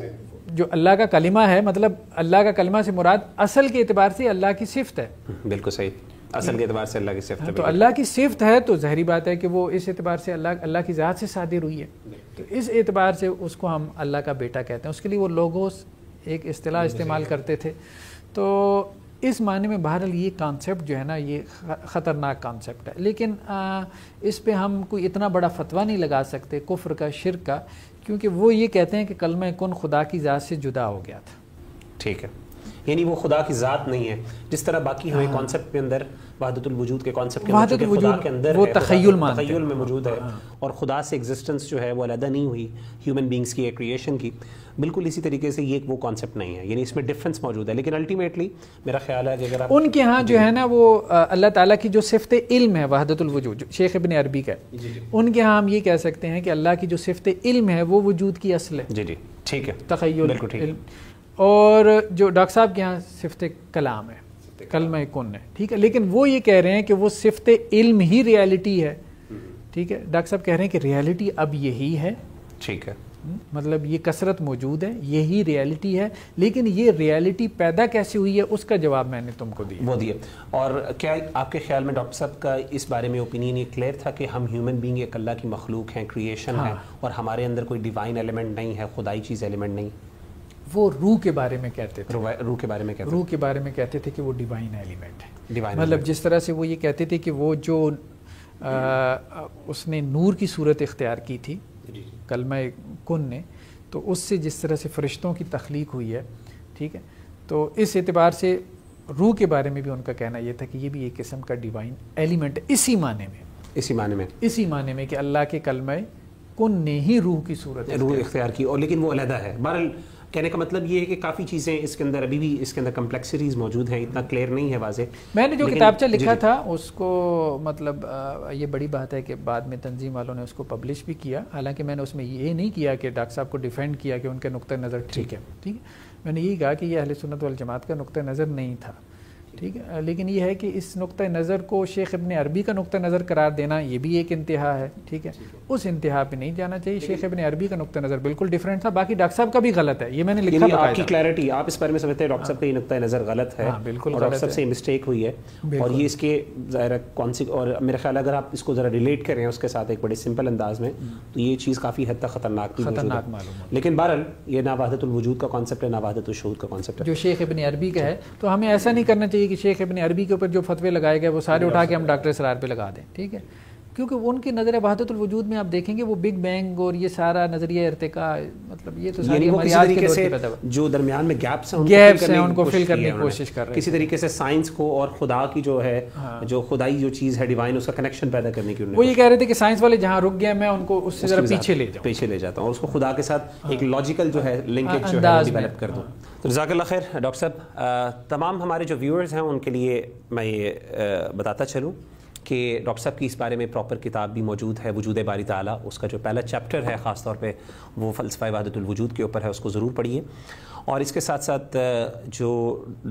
जो अल्लाह का कलिमा है मतलब अल्लाह का कलिमा से मुराद असल के अतबार से अल्लाह की सिफत है हम्म, बिल्कुल सही असल के अतबार से अल्लाह की सिफत है हाँ, तो अल्लाह की सिफत है तो जहरी बात है कि वो इस एतबार से अल्लाह अल्लाह की ज़ात से शादिर हुई है तो इस एतबार से उसको हम अल्लाह का बेटा कहते हैं उसके लिए वो लोगों एक अतलाह इस्तेमाल करते थे तो इस मायने में बहरहाल ये कॉन्सेप्ट जो है ना ये ख़तरनाक कॉन्सेप्ट है लेकिन आ, इस पर हम कोई इतना बड़ा फतवा नहीं लगा सकते कुफ्र का शिर का क्योंकि वो ये कहते हैं कि कलमा कन खुदा की ज़ात से जुदा हो गया था ठीक है यानी वो खुदा की ज़ात नहीं है जिस तरह बाकी हमें कॉन्सेप्ट हाँ। के अंदर वहादतुलवजूद के कॉन्सेप्ट के अंदर खुदा के अंदर वो तखयल तखयल में मौजूद है हाँ, हाँ। और खुदा से एग्जिस्टेंस जो है वो अलहदा नहीं हुई ह्यूमन बींग्स की क्रिएशन की बिल्कुल इसी तरीके से ये वो कॉन्सेप्ट नहीं है यानी इसमें डिफरेंस मौजूद है लेकिन अल्टीमेटली मेरा ख्याल है कि अगर उनके यहाँ जो है ना वो अल्लाह ताला की जो सिफत इल्म है वहादतुलवजूद शेख इबन अरबी का उनके यहाँ हम ये कह सकते हैं कि अल्लाह की जो सिफत इल्म है वो वजूद की असल है जी जी ठीक है तखय बिल्कुल ठीक है और जो डॉक्टर साहब के यहाँ सिफत कलाम है कलम कन है ठीक है लेकिन वो ये कह रहे हैं कि वो सिफत इल्म ही रियलिटी है हम्म। ठीक है डॉक्टर साहब कह रहे हैं कि रियलिटी अब यही है ठीक है हम्म, मतलब ये कसरत मौजूद है यही रियलिटी है लेकिन ये रियलिटी पैदा कैसे हुई है उसका जवाब मैंने तुमको दिया वो दिया और क्या आपके ख्याल में डॉक्टर साहब का इस बारे में ओपिनियन ये क्लियर था कि हम ह्यूमन बींग एक अल्लाह की मखलूक हैं क्रिएशन हाँ। है और हमारे अंदर कोई डिवाइन एलिमेंट नहीं है खुदाई चीज़ एलिमेंट नहीं वो रूह के बारे में कहते थे रूह के बारे में कहते रूह के बारे में कहते थे कि वो डिवाइन एलिमेंट है डिवाइन मतलब जिस तरह से वो ये कहते थे कि वो जो उसने नूर की सूरत इख्तियार की थी कलमा कन ने तो उससे जिस तरह से फरिश्तों की तख्लीक हुई है ठीक है तो इस एतबार से रूह के बारे में भी उनका कहना यह था कि ये भी एक किस्म का डिवाइन एलिमेंट इसी माने में इसी माने में इसी माने में कि अल्लाह के कलम कुन ने ही रूह की सूरत रूह इख्तियार की और लेकिन वो अलहदा है बहरल कहने का मतलब ये है कि काफ़ी चीज़ें इसके अंदर अभी भी इसके अंदर कम्प्लेक्सिटीज़ मौजूद हैं इतना क्लियर नहीं है वाजे मैंने जो किताबचा लिखा था उसको मतलब ये बड़ी बात है कि बाद में तंजीम वालों ने उसको पब्लिश भी किया हालांकि मैंने उसमें ये नहीं किया कि डॉक्टर साहब को डिफेंड किया कि उनके नुक़ नज़र ठीक है ठीक है मैंने यही कहा कि यह अहल सुनत वाल जमात का नुक़ नज़र नहीं था ठीक है लेकिन ये है कि इस नुक़ नज़र को शेख इबन अरबी का नुक़ नज़र करार देना ये भी एक इंतहा है ठीक है उस इंतहा पे नहीं जाना चाहिए शेख अबन अरबी का नुक़ नज़र बिल्कुल डिफरेंट था बाकी डॉक्टर साहब का भी गलत है ये मैंने लिखा आपकी क्लैरिटी आप इस बारे में समझते हैं डॉक्टर साहब का ये नुक़ नज़र गलत है हाँ, बिल्कुल डॉक्टर साहब से मिस्टेक हुई है और ये इसके ज़ाहिर कौन सी और मेरे ख्याल अगर आप इसको ज़रा रिलेट करें उसके साथ एक बड़े सिंपल अंदाज में हम्म। तो ये चीज़ काफ़ी हद तक ख़तरनाक थी खतरनाक लेकिन बहरल ये नावादतुलवजूद का कॉन्सेप्ट है नावादतुलशूद का कॉन्सेप्ट है जो शेख अबन अरबी का है तो हमें ऐसा नहीं करना चाहिए चाहिए कि शेख अपने अरबी के ऊपर जो फतवे लगाए गए वो सारे उठा के हम डॉक्टर सरार पे लगा दें ठीक है क्योंकि उनकी नज़र बहादतुल वजूद में आप देखेंगे वो बिग बैंग और ये सारा नजरिया इरतका मतलब ये तो सारी वो किसी तरीके से जो दरमियान में गैप्स हैं गैप्स हैं उनको फिल करने की कोशिश कर रहे किसी तरीके से साइंस को और खुदा की जो है हाँ। जो खुदाई जो चीज़ है डिवाइन उसका कनेक्शन पैदा करने की वो ये कह रहे थे कि साइंस वाले जहाँ रुक गए मैं उनको उससे ज़रा पीछे ले पीछे ले जाता हूँ उसको खुदा के साथ हाँ। एक लॉजिकल जो है लिंकेज हाँ, डेवलप कर दूँ तो जजाकल्ला खैर डॉक्टर साहब तमाम हमारे जो व्यूअर्स हैं उनके लिए मैं ये बताता चलूँ कि डॉक्टर साहब की इस बारे में प्रॉपर किताब भी मौजूद है वजूद बारी ताला उसका जो पहला चैप्टर है ख़ास तौर पे वो फ़लसफ़ा वजूद के ऊपर है उसको ज़रूर पढ़िए और इसके साथ साथ जो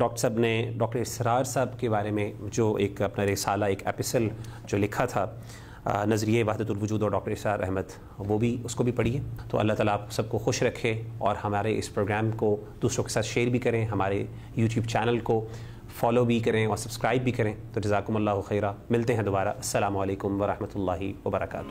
डॉक्टर साहब ने डॉक्टर इसरार साहब के बारे में जो एक अपना रिसाला एक एपिसल जो लिखा था नज़रिए वजूद और डॉक्टर इसरार अहमद वो भी उसको भी पढ़िए तो अल्लाह ताली आप सबको खुश रखे और हमारे इस प्रोग्राम को दूसरों के साथ शेयर भी करें हमारे यूट्यूब चैनल को फॉलो भी करें और सब्सक्राइब भी करें तो जजाकमल्ला खैरा मिलते हैं दोबारा असल वरहमल वर्का